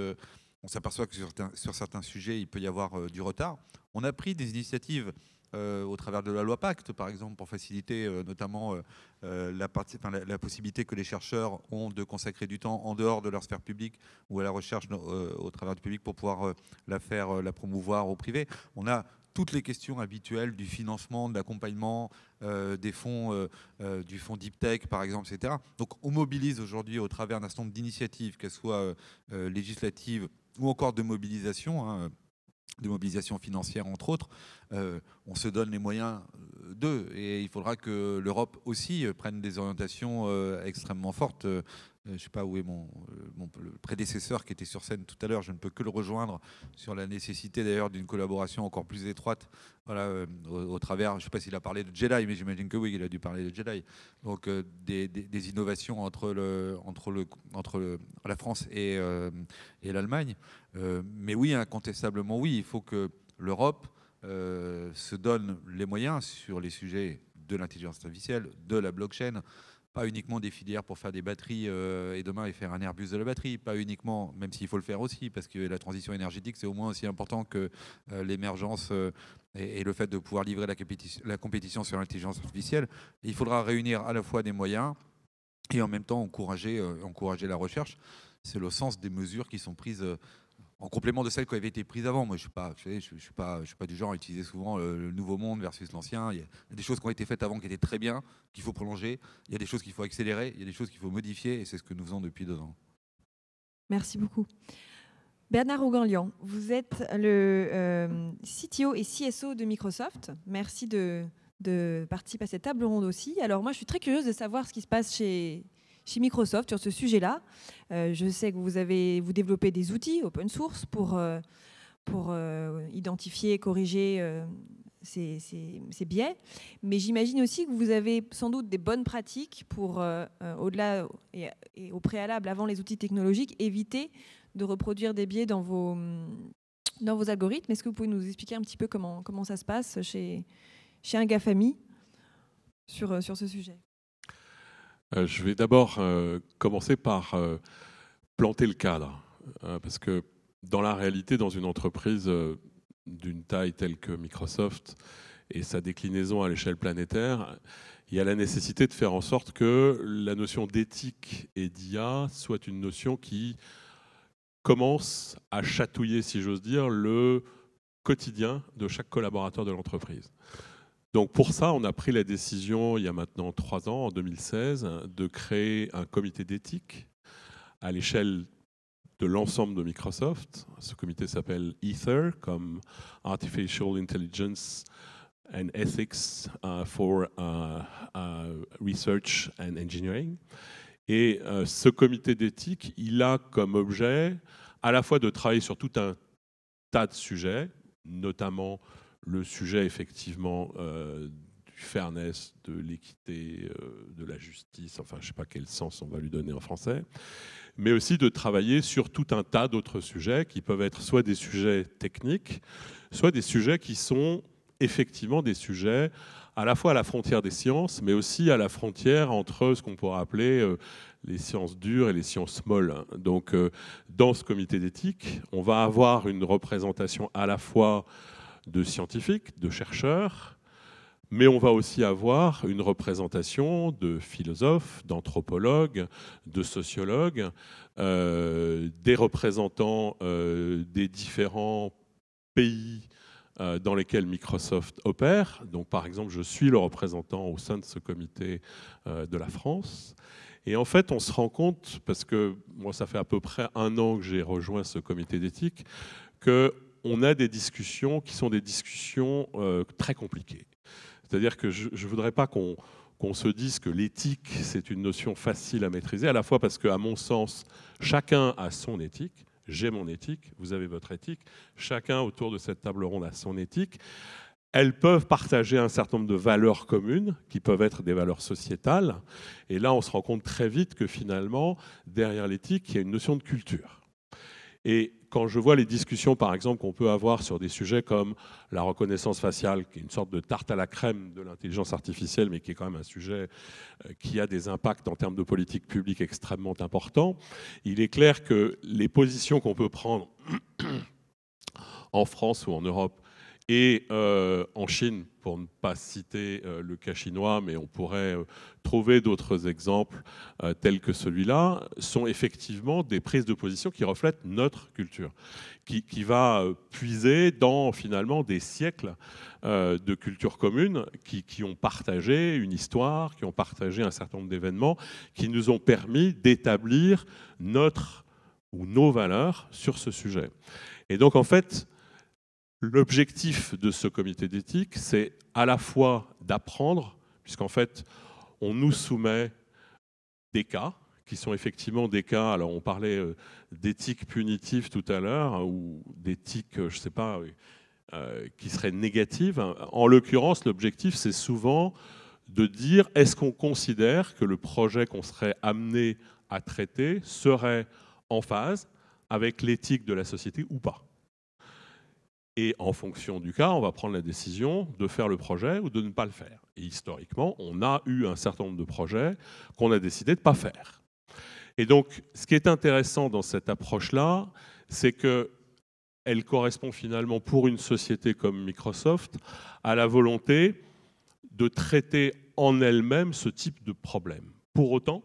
S5: on s'aperçoit que sur certains, sujets, il peut y avoir euh, du retard. On a pris des initiatives euh, au travers de la loi Pacte, par exemple, pour faciliter euh, notamment la, possibilité que les chercheurs ont de consacrer du temps en dehors de leur sphère publique ou à la recherche au travers du public pour pouvoir la faire, la promouvoir au privé. On a toutes les questions habituelles du financement, de l'accompagnement, des fonds, du fonds Deep Tech, par exemple, etc. Donc on mobilise aujourd'hui au travers d'un certain nombre d'initiatives, qu'elles soient législatives ou encore de mobilisation, hein, de mobilisation financière entre autres, euh, on se donne les moyens euh, d'eux. Et il faudra que l'Europe aussi euh, prenne des orientations extrêmement fortes euh, je ne sais pas où est mon, euh, prédécesseur qui était sur scène tout à l'heure, je ne peux que le rejoindre sur la nécessité d'ailleurs d'une collaboration encore plus étroite voilà, euh, au, travers, je ne sais pas s'il a parlé de Jedi, mais j'imagine que oui, il a dû parler de Jedi. Donc des, innovations entre, le, entre, le, entre la France et, et l'Allemagne. mais oui, incontestablement oui, il faut que l'Europe se donne les moyens sur les sujets de l'intelligence artificielle, de la blockchain, pas uniquement des filières pour faire des batteries euh, et demain et faire un Airbus de la batterie, pas uniquement, même s'il faut le faire aussi, parce que la transition énergétique, c'est au moins aussi important que euh, l'émergence euh, et, le fait de pouvoir livrer la, compétition, la compétition sur l'intelligence artificielle. Il faudra réunir à la fois des moyens et en même temps encourager, encourager la recherche. C'est le sens des mesures qui sont prises en complément de celles qui avaient été prises avant. Moi, je ne suis, je suis, pas du genre à utiliser souvent euh, le, nouveau monde versus l'ancien. Il y a des choses qui ont été faites avant qui étaient très bien, qu'il faut prolonger. Il y a des choses qu'il faut accélérer, il y a des choses qu'il faut modifier, et c'est ce que nous faisons depuis deux ans.
S1: Merci beaucoup. Bernard Auganlian, vous êtes le euh, CTO et CSO de Microsoft. Merci de, de participer à cette table ronde aussi. Alors moi, je suis très curieuse de savoir ce qui se passe chez, chez Microsoft sur ce sujet-là. Euh, je sais que vous avez vous développez des outils open source pour, euh, pour euh, identifier et corriger ces, ces, biais, mais j'imagine aussi que vous avez sans doute des bonnes pratiques pour, au-delà et, au préalable, avant les outils technologiques, éviter de reproduire des biais dans vos, dans vos algorithmes. Est-ce que vous pouvez nous expliquer un petit peu comment, comment ça se passe chez, chez un GAFAMI sur, sur ce sujet
S6: euh, je vais d'abord euh, commencer par euh, planter le cadre, parce que dans la réalité, dans une entreprise d'une taille telle que Microsoft et sa déclinaison à l'échelle planétaire, il y a la nécessité de faire en sorte que la notion d'éthique et d'IA soit une notion qui commence à chatouiller, si j'ose dire, le quotidien de chaque collaborateur de l'entreprise. Donc pour ça, on a pris la décision, il y a maintenant trois ans, en 2016, de créer un comité d'éthique à l'échelle de l'ensemble de Microsoft. Ce comité s'appelle Ether, comme Artificial Intelligence and Ethics euh, for euh, euh, Research and Engineering. Et ce comité d'éthique, il a comme objet à la fois de travailler sur tout un tas de sujets, notamment le sujet effectivement euh, du fairness, de l'équité, euh, de la justice, enfin je ne sais pas quel sens on va lui donner en français, mais aussi de travailler sur tout un tas d'autres sujets qui peuvent être soit des sujets techniques, soit des sujets qui sont effectivement des sujets à la fois à la frontière des sciences, mais aussi à la frontière entre ce qu'on pourrait appeler euh, les sciences dures et les sciences molles. Donc dans ce comité d'éthique, on va avoir une représentation à la fois de scientifiques, de chercheurs, mais on va aussi avoir une représentation de philosophes, d'anthropologues, de sociologues, euh, des représentants euh, des différents pays euh, dans lesquels Microsoft opère. Donc, par exemple, je suis le représentant au sein de ce comité de la France. Et en fait, on se rend compte, parce que moi, ça fait à peu près un an que j'ai rejoint ce comité d'éthique, que on a des discussions qui sont des discussions euh, très compliquées. C'est-à-dire que je ne voudrais pas qu'on qu'on se dise que l'éthique, c'est une notion facile à maîtriser, à la fois parce qu'à mon sens, chacun a son éthique, j'ai mon éthique, vous avez votre éthique, chacun autour de cette table ronde a son éthique. Elles peuvent partager un certain nombre de valeurs communes, qui peuvent être des valeurs sociétales. Et là, on se rend compte très vite que finalement, derrière l'éthique, il y a une notion de culture. Et quand je vois les discussions, par exemple, qu'on peut avoir sur des sujets comme la reconnaissance faciale, qui est une sorte de tarte à la crème de l'intelligence artificielle, mais qui est quand même un sujet euh, qui a des impacts en termes de politique publique extrêmement importants, il est clair que les positions qu'on peut prendre en France ou en Europe et euh, en Chine, pour ne pas citer euh, le cas chinois, mais on pourrait euh, trouver d'autres exemples tels que celui-là, sont effectivement des prises de position qui reflètent notre culture, qui, qui va puiser dans finalement des siècles de culture commune qui, qui, ont partagé une histoire, qui ont partagé un certain nombre d'événements, qui nous ont permis d'établir notre ou nos valeurs sur ce sujet. Et donc en fait, L'objectif de ce comité d'éthique, c'est à la fois d'apprendre, puisqu'en fait, on nous soumet des cas qui sont effectivement des cas, alors on parlait euh, d'éthique punitive tout à l'heure, hein, ou d'éthique, euh, je ne sais pas, euh, qui serait négative. Hein. En l'occurrence, l'objectif, c'est souvent de dire est-ce qu'on considère que le projet qu'on serait amené à traiter serait en phase avec l'éthique de la société ou pas. Et en fonction du cas, on va prendre la décision de faire le projet ou de ne pas le faire. Et historiquement, on a eu un certain nombre de projets qu'on a décidé de ne pas faire. Et donc, ce qui est intéressant dans cette approche-là, c'est que elle correspond finalement pour une société comme Microsoft à la volonté de traiter en elle-même ce type de problème. Pour autant,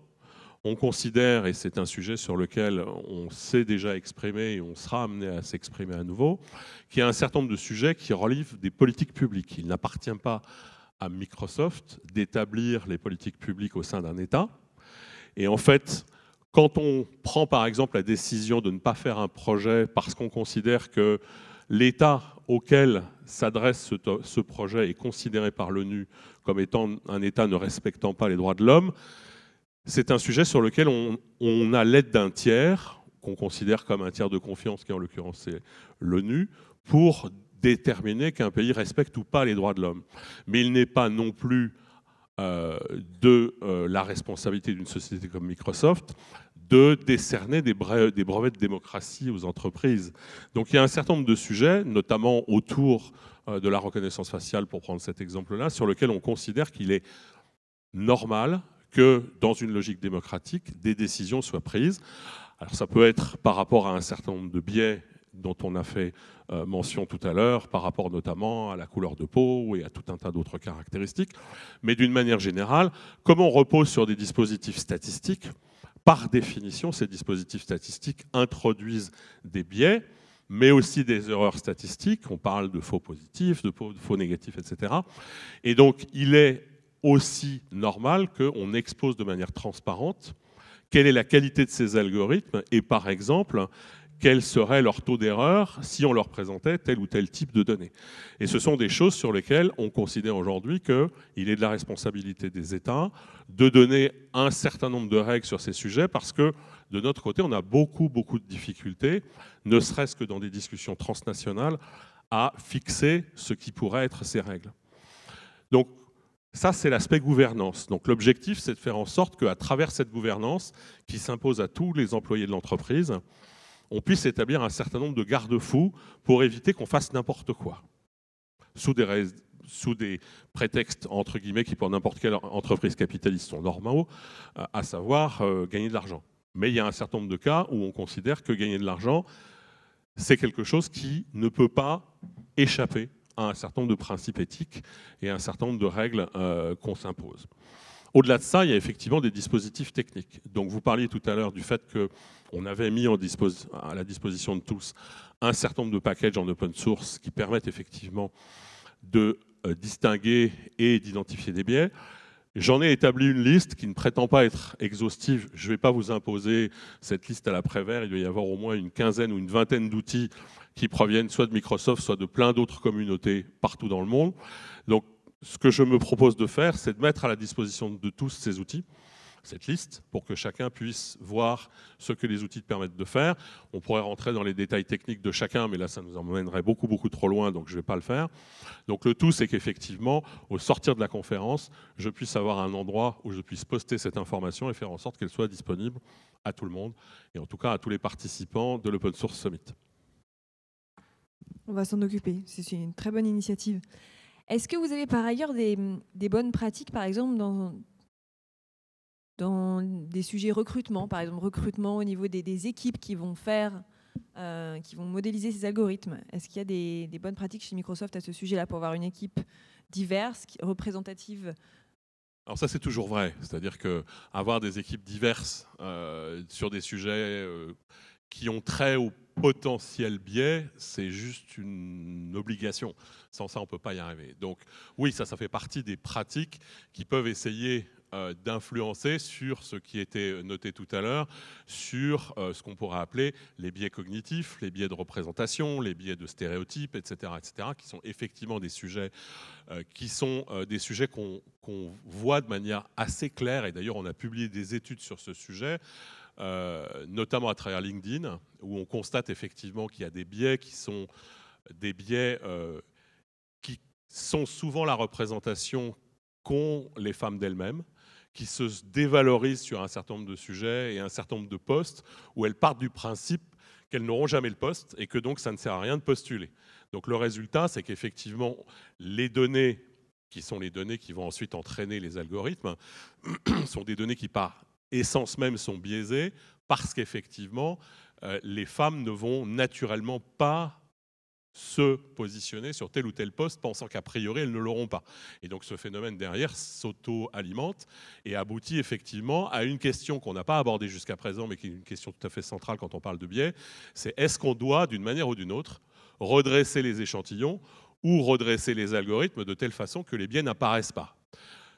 S6: on considère, et c'est un sujet sur lequel on s'est déjà exprimé et on sera amené à s'exprimer à nouveau, qu'il y a un certain nombre de sujets qui relivent des politiques publiques. Il n'appartient pas à Microsoft d'établir les politiques publiques au sein d'un État. Et en fait, quand on prend par exemple la décision de ne pas faire un projet parce qu'on considère que l'État auquel s'adresse ce, projet est considéré par l'ONU comme étant un État ne respectant pas les droits de l'homme, c'est un sujet sur lequel on, a l'aide d'un tiers, qu'on considère comme un tiers de confiance, qui en l'occurrence c'est l'ONU, pour déterminer qu'un pays respecte ou pas les droits de l'homme. Mais il n'est pas non plus euh, de euh, la responsabilité d'une société comme Microsoft de décerner des, brevets de démocratie aux entreprises. Donc il y a un certain nombre de sujets, notamment autour euh, de la reconnaissance faciale, pour prendre cet exemple-là, sur lequel on considère qu'il est normal que dans une logique démocratique, des décisions soient prises. Alors ça peut être par rapport à un certain nombre de biais dont on a fait euh, mention tout à l'heure, par rapport notamment à la couleur de peau et à tout un tas d'autres caractéristiques. Mais d'une manière générale, comme on repose sur des dispositifs statistiques, par définition, ces dispositifs statistiques introduisent des biais, mais aussi des erreurs statistiques. On parle de faux positifs, de faux négatifs, etc. Et donc, il est aussi normal qu'on expose de manière transparente quelle est la qualité de ces algorithmes et par exemple quel serait leur taux d'erreur si on leur présentait tel ou tel type de données. Et ce sont des choses sur lesquelles on considère aujourd'hui qu'il est de la responsabilité des États de donner un certain nombre de règles sur ces sujets parce que de notre côté, on a beaucoup, beaucoup de difficultés, ne serait-ce que dans des discussions transnationales, à fixer ce qui pourrait être ces règles. Donc ça, c'est l'aspect gouvernance. Donc l'objectif, c'est de faire en sorte qu'à travers cette gouvernance, qui s'impose à tous les employés de l'entreprise, on puisse établir un certain nombre de garde-fous pour éviter qu'on fasse n'importe quoi, sous des, prétextes, entre guillemets, qui pour n'importe quelle entreprise capitaliste sont normaux, euh, à savoir euh, gagner de l'argent. Mais il y a un certain nombre de cas où on considère que gagner de l'argent, c'est quelque chose qui ne peut pas échapper à un certain nombre de principes éthiques et un certain nombre de règles euh, qu'on s'impose. Au-delà de ça, il y a effectivement des dispositifs techniques. Donc vous parliez tout à l'heure du fait qu'on avait mis à la disposition de tous un certain nombre de packages en open source qui permettent effectivement de euh, distinguer et d'identifier des biais. J'en ai établi une liste qui ne prétend pas être exhaustive. Je ne vais pas vous imposer cette liste à la prévère. Il doit y avoir au moins une quinzaine ou une vingtaine d'outils qui proviennent soit de Microsoft, soit de plein d'autres communautés partout dans le monde. Donc, ce que je me propose de faire, c'est de mettre à la disposition de tous ces outils cette liste pour que chacun puisse voir ce que les outils permettent de faire. On pourrait rentrer dans les détails techniques de chacun, mais là, ça nous emmènerait beaucoup, beaucoup trop loin, donc je ne vais pas le faire. Donc le tout, c'est qu'effectivement, au sortir de la conférence, je puisse avoir un endroit où je puisse poster cette information et faire en sorte qu'elle soit disponible à tout le monde, et en tout cas à tous les participants de l'Open Source Summit.
S1: On va s'en occuper, c'est une très bonne initiative. Est-ce que vous avez par ailleurs des, des bonnes pratiques, par exemple, dans dans des sujets recrutement, par exemple recrutement au niveau des, équipes qui vont faire, euh, qui vont modéliser ces algorithmes. Est-ce qu'il y a des, bonnes pratiques chez Microsoft à ce sujet-là pour avoir une équipe diverse, représentative
S6: alors ça c'est toujours vrai, c'est-à-dire que avoir des équipes diverses euh, sur des sujets euh, qui ont trait au potentiel biais, c'est juste une obligation. Sans ça, on ne peut pas y arriver. Donc oui, ça, ça fait partie des pratiques qui peuvent essayer euh, d'influencer sur ce qui était noté tout à l'heure, sur euh, ce qu'on pourrait appeler les biais cognitifs, les biais de représentation, les biais de stéréotypes, etc., etc., qui sont effectivement des sujets euh, qui sont des sujets qu'on voit de manière assez claire. Et d'ailleurs, on a publié des études sur ce sujet. notamment à travers LinkedIn, où on constate effectivement qu'il y a des biais qui sont des biais qui sont souvent la représentation qu'ont les femmes d'elles-mêmes, qui se dévalorisent sur un certain nombre de sujets et un certain nombre de postes, où elles partent du principe qu'elles n'auront jamais le poste et que donc ça ne sert à rien de postuler. Donc le résultat, c'est qu'effectivement, les données qui sont les données qui vont ensuite entraîner les algorithmes, sont des données qui par essence même sont biaisées parce qu'effectivement, euh, les femmes ne vont naturellement pas se positionner sur tel ou tel poste, pensant qu'a priori, elles ne l'auront pas. Et donc ce phénomène derrière s'auto-alimente et aboutit effectivement à une question qu'on n'a pas abordée jusqu'à présent, mais qui est une question tout à fait centrale quand on parle de biais, c'est est-ce qu'on doit, d'une manière ou d'une autre, redresser les échantillons ou redresser les algorithmes de telle façon que les biais n'apparaissent pas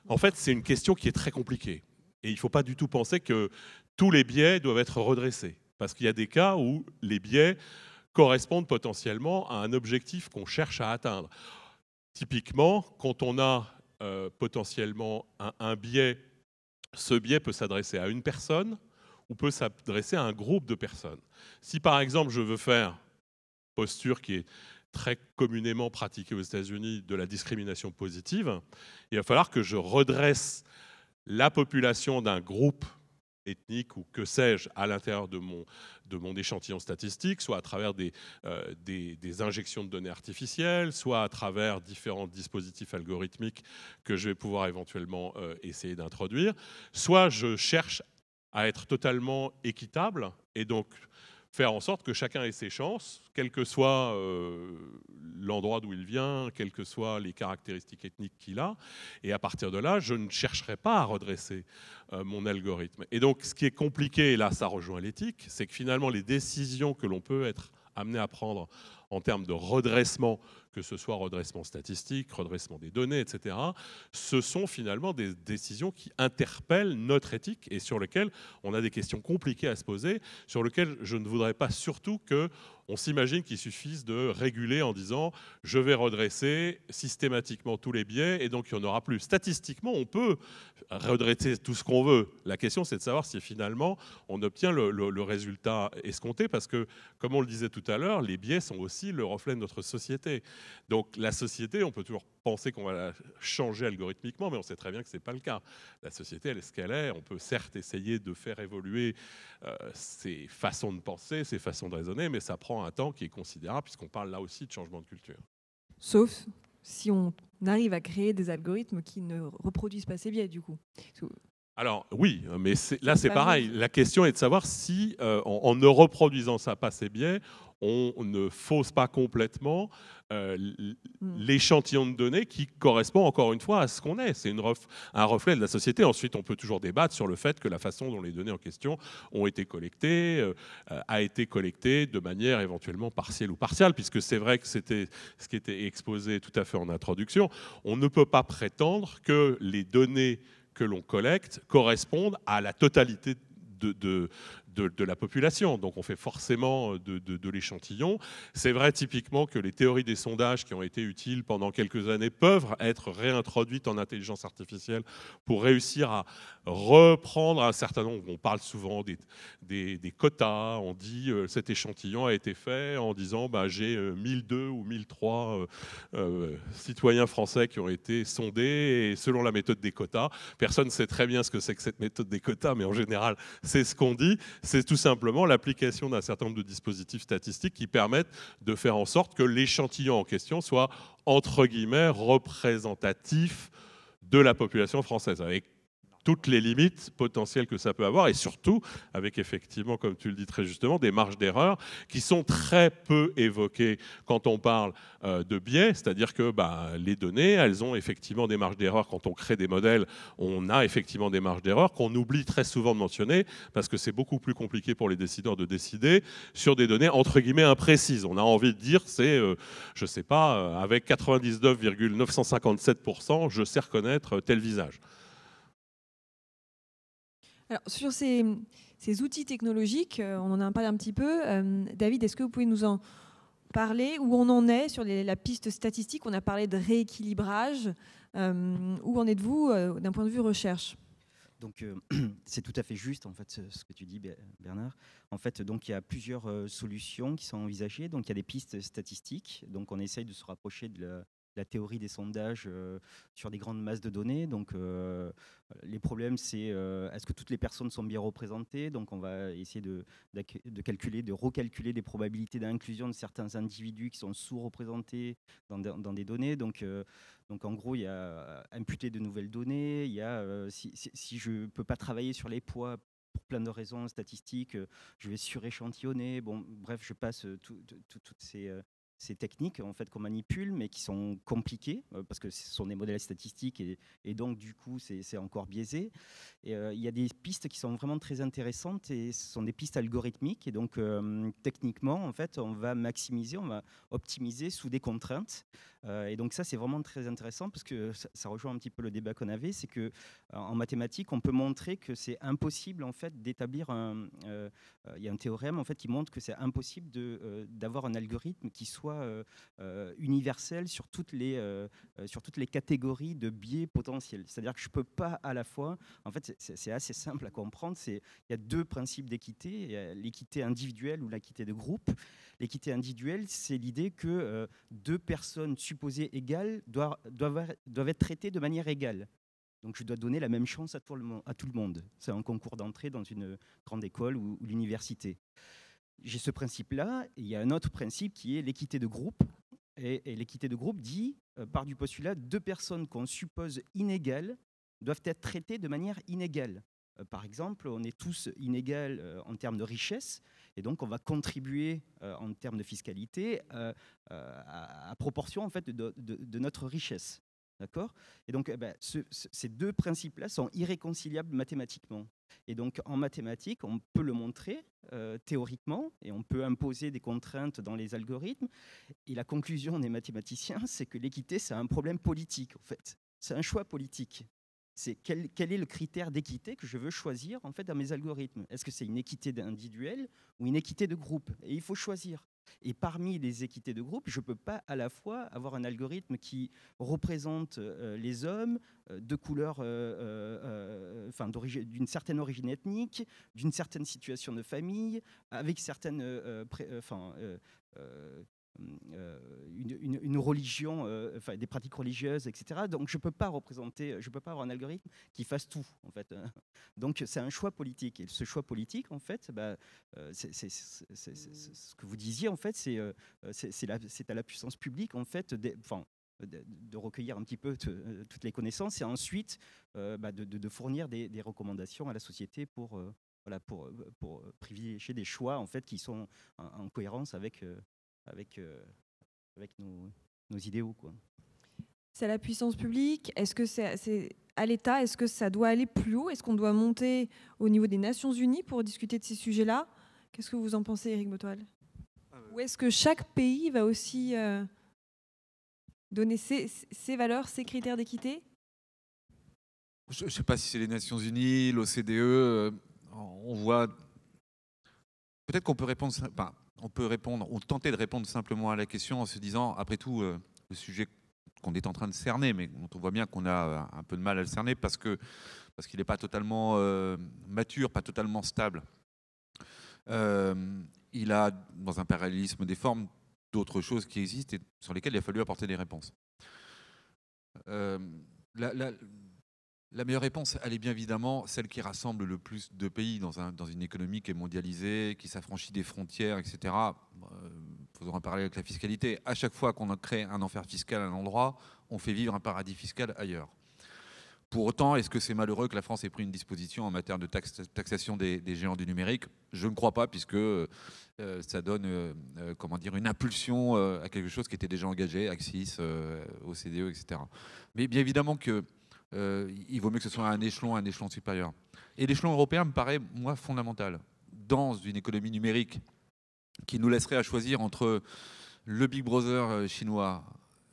S6: En fait, c'est une question qui est très compliquée. Et il ne faut pas du tout penser que tous les biais doivent être redressés. Parce qu'il y a des cas où les biais correspondent potentiellement à un objectif qu'on cherche à atteindre. Typiquement, quand on a euh, potentiellement un, un, biais, ce biais peut s'adresser à une personne ou peut s'adresser à un groupe de personnes. Si par exemple je veux faire posture qui est très communément pratiquée aux États-Unis de la discrimination positive, il va falloir que je redresse la population d'un groupe ethnique ou que sais-je à l'intérieur de mon, de mon échantillon statistique, soit à travers euh, des, des, injections de données artificielles, soit à travers différents dispositifs algorithmiques que je vais pouvoir éventuellement euh, essayer d'introduire, soit je cherche à être totalement équitable et donc faire en sorte que chacun ait ses chances, quel que soit euh, l'endroit d'où il vient, quelles que soient les caractéristiques ethniques qu'il a. Et à partir de là, je ne chercherai pas à redresser euh, mon algorithme. Et donc, ce qui est compliqué, et là, ça rejoint l'éthique, c'est que finalement, les décisions que l'on peut être amené à prendre en termes de redressement que ce soit redressement statistique, redressement des données, etc., ce sont finalement des décisions qui interpellent notre éthique et sur lesquelles on a des questions compliquées à se poser, sur lesquelles je ne voudrais pas surtout que on s'imagine qu'il suffise de réguler en disant je vais redresser systématiquement tous les biais et donc il n'y en aura plus. Statistiquement, on peut redresser tout ce qu'on veut. La question, c'est de savoir si finalement on obtient le, résultat escompté parce que, comme on le disait tout à l'heure, les biais sont aussi le reflet de notre société. Donc la société, on peut toujours penser qu'on va la changer algorithmiquement, mais on sait très bien que ce n'est pas le cas. La société, elle est ce qu'elle est. On peut certes essayer de faire évoluer euh, ses façons de penser, ses façons de raisonner, mais ça prend un temps qui est considérable, puisqu'on parle là aussi de changement de culture.
S1: Sauf si on arrive à créer des algorithmes qui ne reproduisent pas ces biais, du coup.
S6: Alors oui, mais là c'est bah pareil. La question est de savoir si, euh, en, ne reproduisant ça pas ces biais, on ne fausse pas complètement euh, hmm. l'échantillon de données qui correspond encore une fois à ce qu'on est. C'est un reflet de la société. Ensuite, on peut toujours débattre sur le fait que la façon dont les données en question ont été collectées euh, a été collectée de manière éventuellement partielle ou partiale, puisque c'est vrai que c'était ce qui était exposé tout à fait en introduction. On ne peut pas prétendre que les données que l'on collecte correspondent à la totalité de, de, de, la population. Donc on fait forcément euh, de, l'échantillon. C'est vrai typiquement que les théories des sondages qui ont été utiles pendant quelques années peuvent être réintroduites en intelligence artificielle pour réussir à reprendre un certain nombre. On parle souvent des, quotas, on dit euh, cet échantillon a été fait en disant bah, j'ai 1002 euh, ou 1003 citoyens français qui ont été sondés et selon la méthode des quotas, personne ne sait très bien ce que c'est que cette méthode des quotas, mais en général c'est ce qu'on dit c'est tout simplement l'application d'un certain nombre de dispositifs statistiques qui permettent de faire en sorte que l'échantillon en question soit, entre guillemets, représentatif de la population française, avec toutes les limites potentielles que ça peut avoir, et surtout avec effectivement, comme tu le dis très justement, des marges d'erreur qui sont très peu évoquées quand on parle euh, de biais, c'est-à-dire que bah, les données, elles ont effectivement des marges d'erreur. Quand on crée des modèles, on a effectivement des marges d'erreur qu'on oublie très souvent de mentionner, parce que c'est beaucoup plus compliqué pour les décideurs de décider sur des données entre guillemets imprécises. On a envie de dire, c'est, euh, je ne sais pas, euh, avec 99,957%, je sais reconnaître tel visage
S1: sur ces, outils technologiques, euh, on en a parlé un petit peu. Euh, David, est-ce que vous pouvez nous en parler Où on en est sur la piste statistique On a parlé de rééquilibrage. Euh, où en êtes-vous d'un point de vue recherche
S2: donc c'est tout à fait juste en fait ce que tu dis Bernard. En fait donc il y a plusieurs solutions qui sont envisagées. Donc il y a des pistes statistiques. Donc on essaye de se rapprocher de la, la théorie des sondages euh, sur des grandes masses de données. Donc, euh, les problèmes, c'est euh, est-ce que toutes les personnes sont bien représentées Donc, on va essayer de, de calculer, de recalculer des probabilités d'inclusion de certains individus qui sont sous-représentés dans, dans, des données. Donc, donc, en gros, il y a imputer de nouvelles données. Il y a, si, si, je peux pas travailler sur les poids pour plein de raisons statistiques, je vais suréchantillonner. Bon, bref, je passe toutes tout, ces, ces techniques en fait qu'on manipule mais qui sont compliquées euh, parce que ce sont des modèles statistiques et, donc du coup c'est encore biaisé. Euh, il y a des pistes qui sont vraiment très intéressantes et ce sont des pistes algorithmiques et donc euh, techniquement en fait on va maximiser, on va optimiser sous des contraintes et donc ça c'est vraiment très intéressant parce que ça, rejoint un petit peu le débat qu'on avait, c'est que en mathématiques on peut montrer que c'est impossible en fait d'établir un, il y a un théorème en fait qui montre que c'est impossible d'avoir un algorithme qui soit euh, euh, universel sur toutes, les, euh, sur toutes les catégories de biais potentiels. C'est-à-dire que je ne peux pas à la fois, en fait c'est assez simple à comprendre, il y a deux principes d'équité, l'équité individuelle ou l'équité de groupe. L'équité individuelle, c'est l'idée que deux personnes supposées égales doivent, doivent, doivent être traitées de manière égale. Donc je dois donner la même chance à tout le, monde. C'est un concours d'entrée dans une grande école ou l'université. J'ai ce principe-là. Il y a un autre principe qui est l'équité de groupe. Et, l'équité de groupe dit, euh, par du postulat, deux personnes qu'on suppose inégales doivent être traitées de manière inégale. Euh, par exemple, on est tous inégales euh, en termes de richesse, et donc on va contribuer en termes de fiscalité à, proportion fait, de notre richesse. Et donc, eh ben, ces deux principes-là sont irréconciliables mathématiquement. Et donc, en mathématiques, on peut le montrer euh, théoriquement et on peut imposer des contraintes dans les algorithmes. Et la conclusion des mathématiciens, c'est que l'équité, c'est un problème politique, en fait. C'est un choix politique c'est quel, est le critère d'équité que je veux choisir en fait dans mes algorithmes Est-ce que c'est une équité individuelle ou une équité de groupe Et il faut choisir. Et parmi les équités de groupe, je ne peux pas à la fois avoir un algorithme qui représente euh, les hommes euh, de couleur, euh, d'une certaine origine ethnique, d'une certaine situation de famille, avec certaines euh, une, religion, euh, enfin des pratiques religieuses, etc. Donc je ne peux pas représenter, je peux pas avoir un algorithme qui fasse tout, en fait. Hein. Donc c'est un choix politique. Et ce choix politique, en fait, bah, euh, c'est ce que vous disiez, en fait, c'est à la puissance publique, en fait, enfin, de, recueillir un petit peu toutes les connaissances et ensuite bah, de, fournir des, recommandations à la société pour, voilà, pour, pour privilégier des choix en fait, qui sont en, cohérence avec, avec, euh, avec nos, idéaux. Quoi.
S1: C'est à la puissance publique Est-ce que c'est, à l'État Est-ce que ça doit aller plus haut Est-ce qu'on doit monter au niveau des Nations Unies pour discuter de ces sujets-là Qu'est-ce que vous en pensez, Eric Botoil Ou est-ce que chaque pays va aussi euh, donner ses, valeurs, ses critères d'équité
S5: Je ne sais pas si c'est les Nations Unies, l'OCDE. Euh, on voit. Peut-être qu'on peut répondre on peut répondre, on tenter de répondre simplement à la question en se disant, après tout, euh, le sujet qu'on est en train de cerner, mais dont on voit bien qu'on a euh, un peu de mal à le cerner parce que parce qu'il n'est pas totalement euh, mature, pas totalement stable. il a, dans un parallélisme des formes, d'autres choses qui existent et sur lesquelles il a fallu apporter des réponses. La meilleure réponse, elle est bien évidemment celle qui rassemble le plus de pays dans, une économie qui est mondialisée, qui s'affranchit des frontières, etc. Il faisons en parler avec la fiscalité. À chaque fois qu'on crée un enfer fiscal à un endroit, on fait vivre un paradis fiscal ailleurs. Pour autant, est-ce que c'est malheureux que la France ait pris une disposition en matière de taxation des, géants du numérique Je ne crois pas, puisque euh, ça donne euh, euh, comment dire, une impulsion à quelque chose qui était déjà engagé, Axis, OCDE, etc. Mais bien évidemment que euh, il vaut mieux que ce soit un échelon, un échelon supérieur. Et l'échelon européen me paraît, moi, fondamental. Dans une économie numérique qui nous laisserait à choisir entre le Big Brother euh, chinois,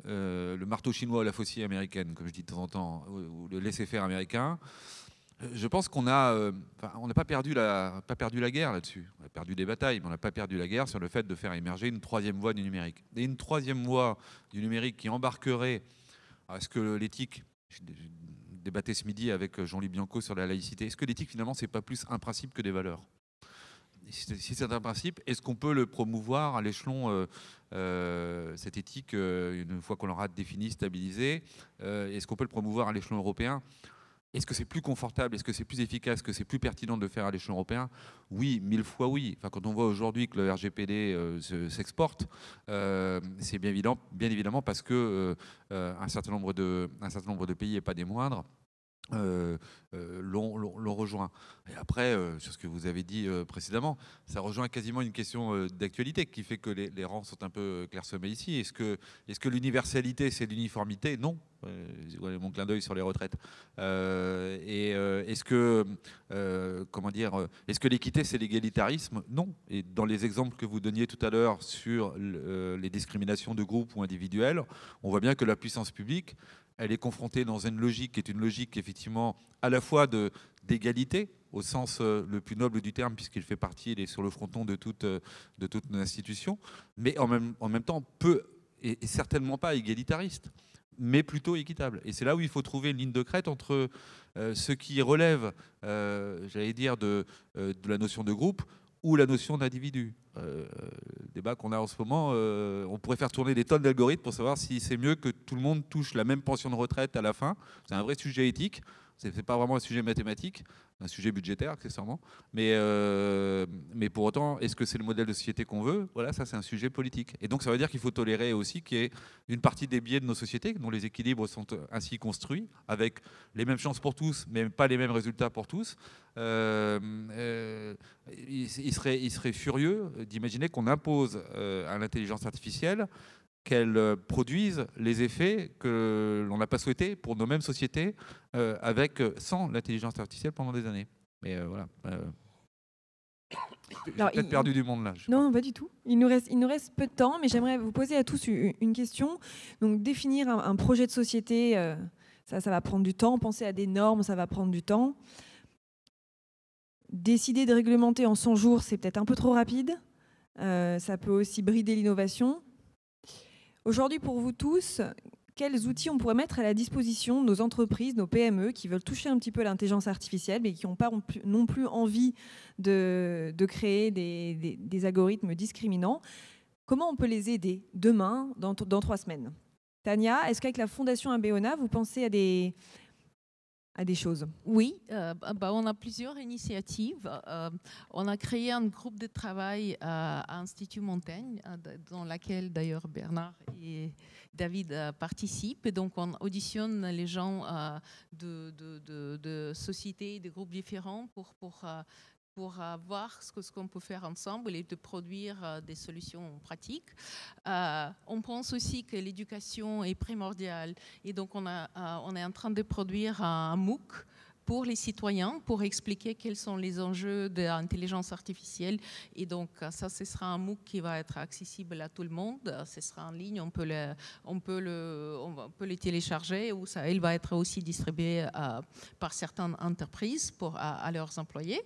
S5: euh, le marteau chinois ou la faucille américaine, comme je dis de temps en temps, ou, le laisser-faire américain, je pense qu'on a, on n'a pas perdu la, pas perdu la guerre là-dessus. On a perdu des batailles, mais on n'a pas perdu la guerre sur le fait de faire émerger une troisième voie du numérique. Et une troisième voie du numérique qui embarquerait, à ce que l'éthique, débattait ce midi avec euh, Jean-Louis Bianco sur la laïcité. Est-ce que l'éthique, finalement, c'est pas plus un principe que des valeurs si c'est un principe, est-ce qu'on peut le promouvoir à l'échelon, euh, euh, cette éthique, une fois qu'on l'aura définie, stabilisée, est-ce qu'on peut le promouvoir à l'échelon européen est-ce que c'est plus confortable Est-ce que c'est plus efficace Est-ce que c'est plus pertinent de le faire à l'échelon européen Oui, mille fois oui. Enfin, quand on voit aujourd'hui que le RGPD euh, s'exporte, euh, c'est bien, évident, bien évidemment parce que euh, un, certain nombre de, un certain nombre de pays, et pas des moindres, euh, euh, l'ont l'on rejoint. Et après, euh, sur ce que vous avez dit précédemment, ça rejoint quasiment une question d'actualité qui fait que les, rangs sont un peu clairsemés ici. Est-ce que, est que l'universalité, c'est l'uniformité Non. mon clin d'œil sur les retraites. et est-ce que, comment dire, est-ce que l'équité, c'est l'égalitarisme Non. Et dans les exemples que vous donniez tout à l'heure sur les discriminations de groupes ou individuelles, on voit bien que la puissance publique, elle est confrontée dans une logique qui est une logique effectivement à la fois de d'égalité au sens euh, le plus noble du terme puisqu'il fait partie, il est sur le fronton de toutes euh, de institutions, institutions mais en même en même temps peu et, certainement pas égalitariste mais plutôt équitable. Et c'est là où il faut trouver une ligne de crête entre euh, ce qui relève, j'allais dire, de, de la notion de groupe, ou la notion d'individu. Euh, euh, débat qu'on a en ce moment, euh, on pourrait faire tourner des tonnes d'algorithmes pour savoir si c'est mieux que tout le monde touche la même pension de retraite à la fin. C'est un vrai sujet éthique, ce n'est pas vraiment un sujet mathématique, un sujet budgétaire accessoirement. Mais, euh, mais pour autant, est-ce que c'est le modèle de société qu'on veut Voilà, ça c'est un sujet politique. Et donc ça veut dire qu'il faut tolérer aussi qu'il y ait une partie des biais de nos sociétés, dont les équilibres sont ainsi construits, avec les mêmes chances pour tous, mais pas les mêmes résultats pour tous. Euh, euh, il, serait, il serait furieux d'imaginer qu'on impose à l'intelligence artificielle qu'elles euh, produisent les effets que l'on n'a pas souhaité pour nos mêmes sociétés euh, avec, euh, sans l'intelligence artificielle pendant des années. Mais voilà. peut-être perdu du monde là.
S1: Non, pas du tout. Il nous, reste, il nous reste peu de temps, mais j'aimerais vous poser à tous une question. Donc, définir un, projet de société, ça, ça va prendre du temps. Penser à des normes, ça va prendre du temps. Décider de réglementer en 100 jours, c'est peut-être un peu trop rapide. ça peut aussi brider l'innovation. Aujourd'hui, pour vous tous, quels outils on pourrait mettre à la disposition de nos entreprises, nos PME, qui veulent toucher un petit peu l'intelligence artificielle, mais qui n'ont pas non plus envie de, créer des, algorithmes discriminants Comment on peut les aider demain, dans, dans trois semaines Tania, est-ce qu'avec la Fondation Abeona, vous pensez à
S3: des, des choses Oui, euh, bah, on a plusieurs initiatives. Euh, on a créé un groupe de travail euh, à Institut Montaigne, dans laquelle d'ailleurs Bernard et David participent. Et donc on auditionne les gens de, de, de, de, sociétés, de groupes différents pour, pour pour euh, voir ce qu'on peut faire ensemble et de produire euh, des solutions pratiques. Euh, on pense aussi que l'éducation est primordiale et donc on, a, on, est en train de produire un MOOC pour les citoyens, pour expliquer quels sont les enjeux de l'intelligence artificielle. Et donc, ça, ce sera un MOOC qui va être accessible à tout le monde. Ce sera en ligne, on peut le, on peut le, peut télécharger ou ça, il va être aussi distribué par certaines entreprises pour, à leurs employés.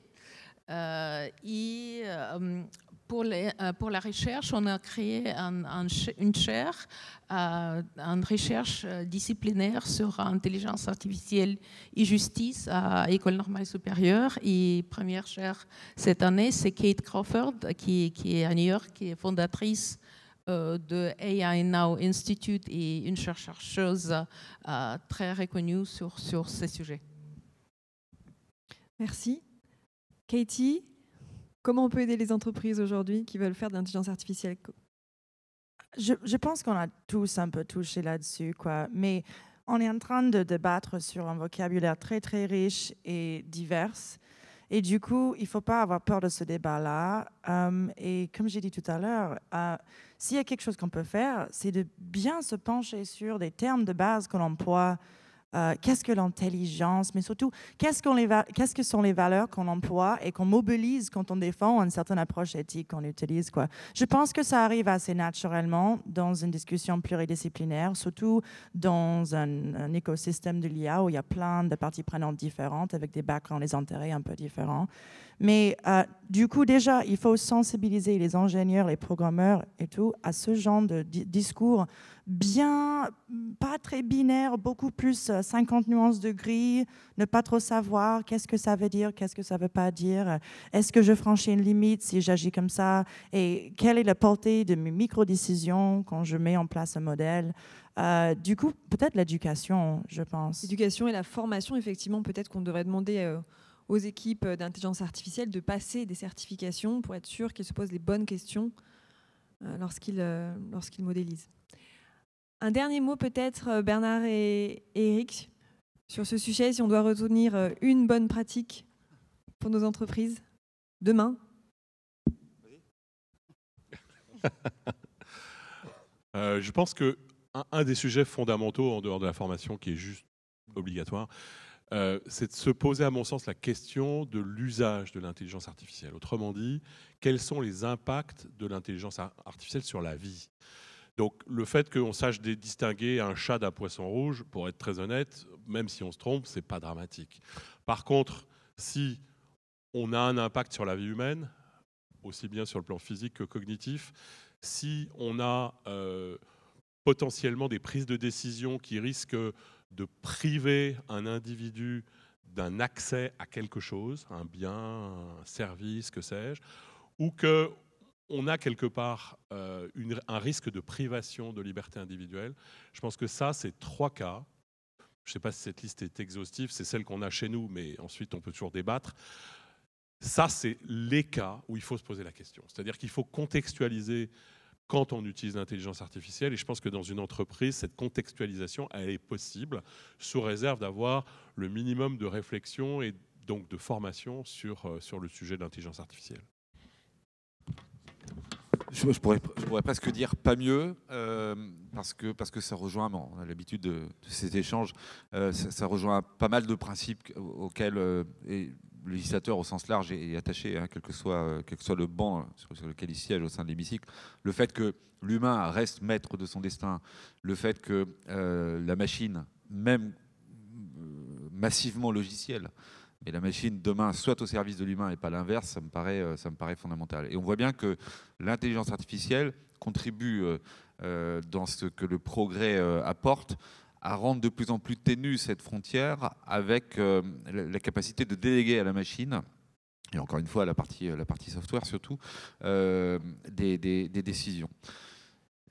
S3: Euh, et euh, pour, euh, pour, la recherche, on a créé une chaire en recherche disciplinaire sur intelligence artificielle et justice à École normale supérieure. Et première chaire cette année, c'est Kate Crawford, qui, est à New York, qui est fondatrice de AI Now Institute et une chercheuse très reconnue sur, sur ces sujets. Merci.
S1: Katie, comment on peut aider les entreprises aujourd'hui qui veulent faire de l'intelligence artificielle
S4: je, pense qu'on a tous un peu touché là-dessus, quoi. Mais on est en train de débattre sur un vocabulaire très très riche et divers. Et du coup, il ne faut pas avoir peur de ce débat-là. Hum, et comme j'ai dit tout à l'heure, euh, s'il y a quelque chose qu'on peut faire, c'est de bien se pencher sur des termes de base qu'on emploie euh, qu'est-ce que l'intelligence, mais surtout, qu'est-ce, qu'on qu'est-ce que sont les valeurs qu'on emploie et qu'on mobilise quand on défend une certaine approche éthique qu'on utilise. Quoi. Je pense que ça arrive assez naturellement dans une discussion pluridisciplinaire, surtout dans un, écosystème de l'IA où il y a plein de parties prenantes différentes avec des backgrounds, les intérêts un peu différents. Mais euh, du coup, déjà, il faut sensibiliser les ingénieurs, les programmeurs et tout à ce genre de discours bien, pas très binaire, beaucoup plus 50 euh, nuances de gris, ne pas trop savoir qu'est-ce que ça veut dire, qu'est-ce que ça veut pas dire, euh, est-ce que je franchis une limite si j'agis comme ça, et quelle est la portée de mes micro-décisions quand je mets en place un modèle. du coup, peut-être l'éducation, je pense.
S1: L'éducation et la formation, effectivement, peut-être qu'on devrait demander aux équipes d'intelligence artificielle de passer des certifications pour être sûr qu'ils se posent les bonnes questions euh, euh, lorsqu'ils modélisent. Un dernier mot peut-être, euh, Bernard et, Eric, sur ce sujet, si on doit retenir une bonne pratique pour nos entreprises demain
S6: Je pense que un, des sujets fondamentaux en dehors de la formation qui est juste obligatoire, euh, c'est de se poser, à mon sens, la question de l'usage de l'intelligence artificielle. Autrement dit, quels sont les impacts de l'intelligence artificielle sur la vie donc le fait qu'on sache distinguer un chat d'un poisson rouge, pour être très honnête, même si on se trompe, c'est pas dramatique. Par contre, si on a un impact sur la vie humaine, aussi bien sur le plan physique que cognitif, si on a euh, potentiellement des prises de décision qui risquent de priver un individu d'un accès à quelque chose, un bien, un service, que sais-je, ou que on a quelque part euh, un risque de privation de liberté individuelle. Je pense que ça, c'est trois cas. Je ne sais pas si cette liste est exhaustive, c'est celle qu'on a chez nous, mais ensuite on peut toujours débattre. Ça, c'est les cas où il faut se poser la question. C'est-à-dire qu'il faut contextualiser quand on utilise l'intelligence artificielle. Et je pense que dans une entreprise, cette contextualisation, elle est possible, sous réserve d'avoir le minimum de réflexion et donc de formation sur, euh, sur le sujet de l'intelligence artificielle.
S5: Je, pourrais, pourrais,
S6: presque dire pas
S5: mieux, euh, parce, que, parce que ça rejoint, on a l'habitude de, ces échanges, euh, ça, rejoint pas mal de principes auxquels, et le législateur au sens large est, attaché, hein, quel, que soit, euh, quel soit le banc euh, sur, lequel il siège au sein de l'hémicycle, le fait que l'humain reste maître de son destin, le fait que euh, la machine, même massivement logicielle, mais la machine demain soit au service de l'humain et pas l'inverse, ça me paraît, ça me paraît fondamental. Et on voit bien que l'intelligence artificielle contribue dans ce que le progrès apporte à rendre de plus en plus ténue cette frontière avec euh, la capacité de déléguer à la machine et encore une fois la partie, la partie software surtout, euh, des, décisions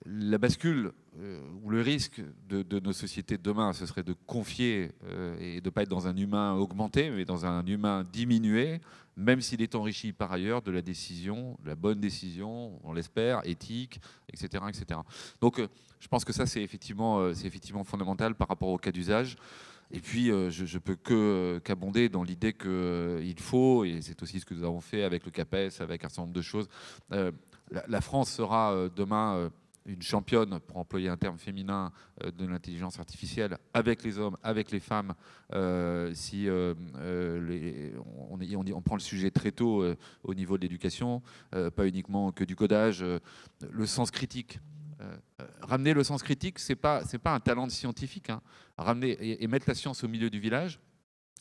S5: la bascule euh, ou le risque de, nos sociétés de demain, ce serait de confier euh, et de ne pas être dans un humain augmenté, mais dans un humain diminué, même s'il est enrichi par ailleurs de la décision, la bonne décision, on l'espère, éthique, etc. etc. Donc euh, je pense que ça, c'est effectivement, effectivement fondamental par rapport au cas d'usage. Et puis, je ne peux que qu'abonder dans l'idée qu'il faut, et c'est aussi ce que nous avons fait avec le CAPES, avec un certain nombre de choses, la France sera demain une championne, pour employer un terme féminin, euh, de l'intelligence artificielle avec les hommes, avec les femmes. Euh, si euh, on, prend le sujet très tôt au niveau de l'éducation, pas uniquement que du codage, le sens critique. ramener le sens critique, c'est pas c'est pas un talent scientifique. Hein. Ramener et, mettre la science au milieu du village,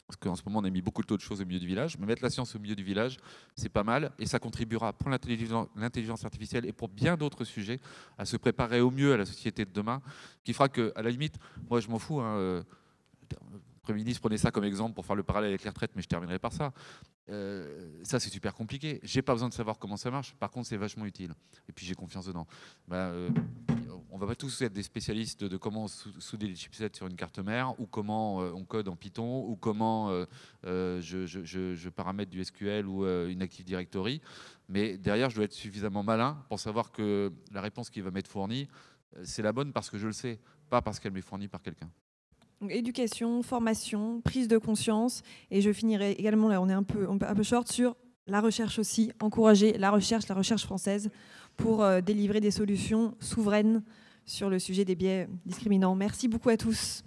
S5: parce qu'en ce moment on a mis beaucoup de choses au milieu du village, mais mettre la science au milieu du village, c'est pas mal, et ça contribuera pour l'intelligence artificielle et pour bien d'autres sujets à se préparer au mieux à la société de demain, qui fera que, à la limite, moi je m'en fous, hein, euh, ministre prenez ça comme exemple pour faire le parallèle avec les retraites, mais je terminerai par ça. Euh, ça, c'est super compliqué. J'ai pas besoin de savoir comment ça marche. Par contre, c'est vachement utile. Et puis, j'ai confiance dedans. Ben, euh, on va pas tous être des spécialistes de comment souder les chipsets sur une carte mère, ou comment euh, on code en Python, ou comment je, je, paramètre du SQL ou une Active Directory. Mais derrière, je dois être suffisamment malin pour savoir que la réponse qui va m'être fournie, c'est la bonne parce que je le sais, pas parce qu'elle m'est fournie par quelqu'un.
S1: Donc, éducation, formation, prise de conscience. Et je finirai également, là on est un peu, un peu short, sur la recherche aussi, encourager la recherche, la recherche française, pour euh, délivrer des solutions souveraines sur le sujet des biais discriminants. Merci beaucoup à tous.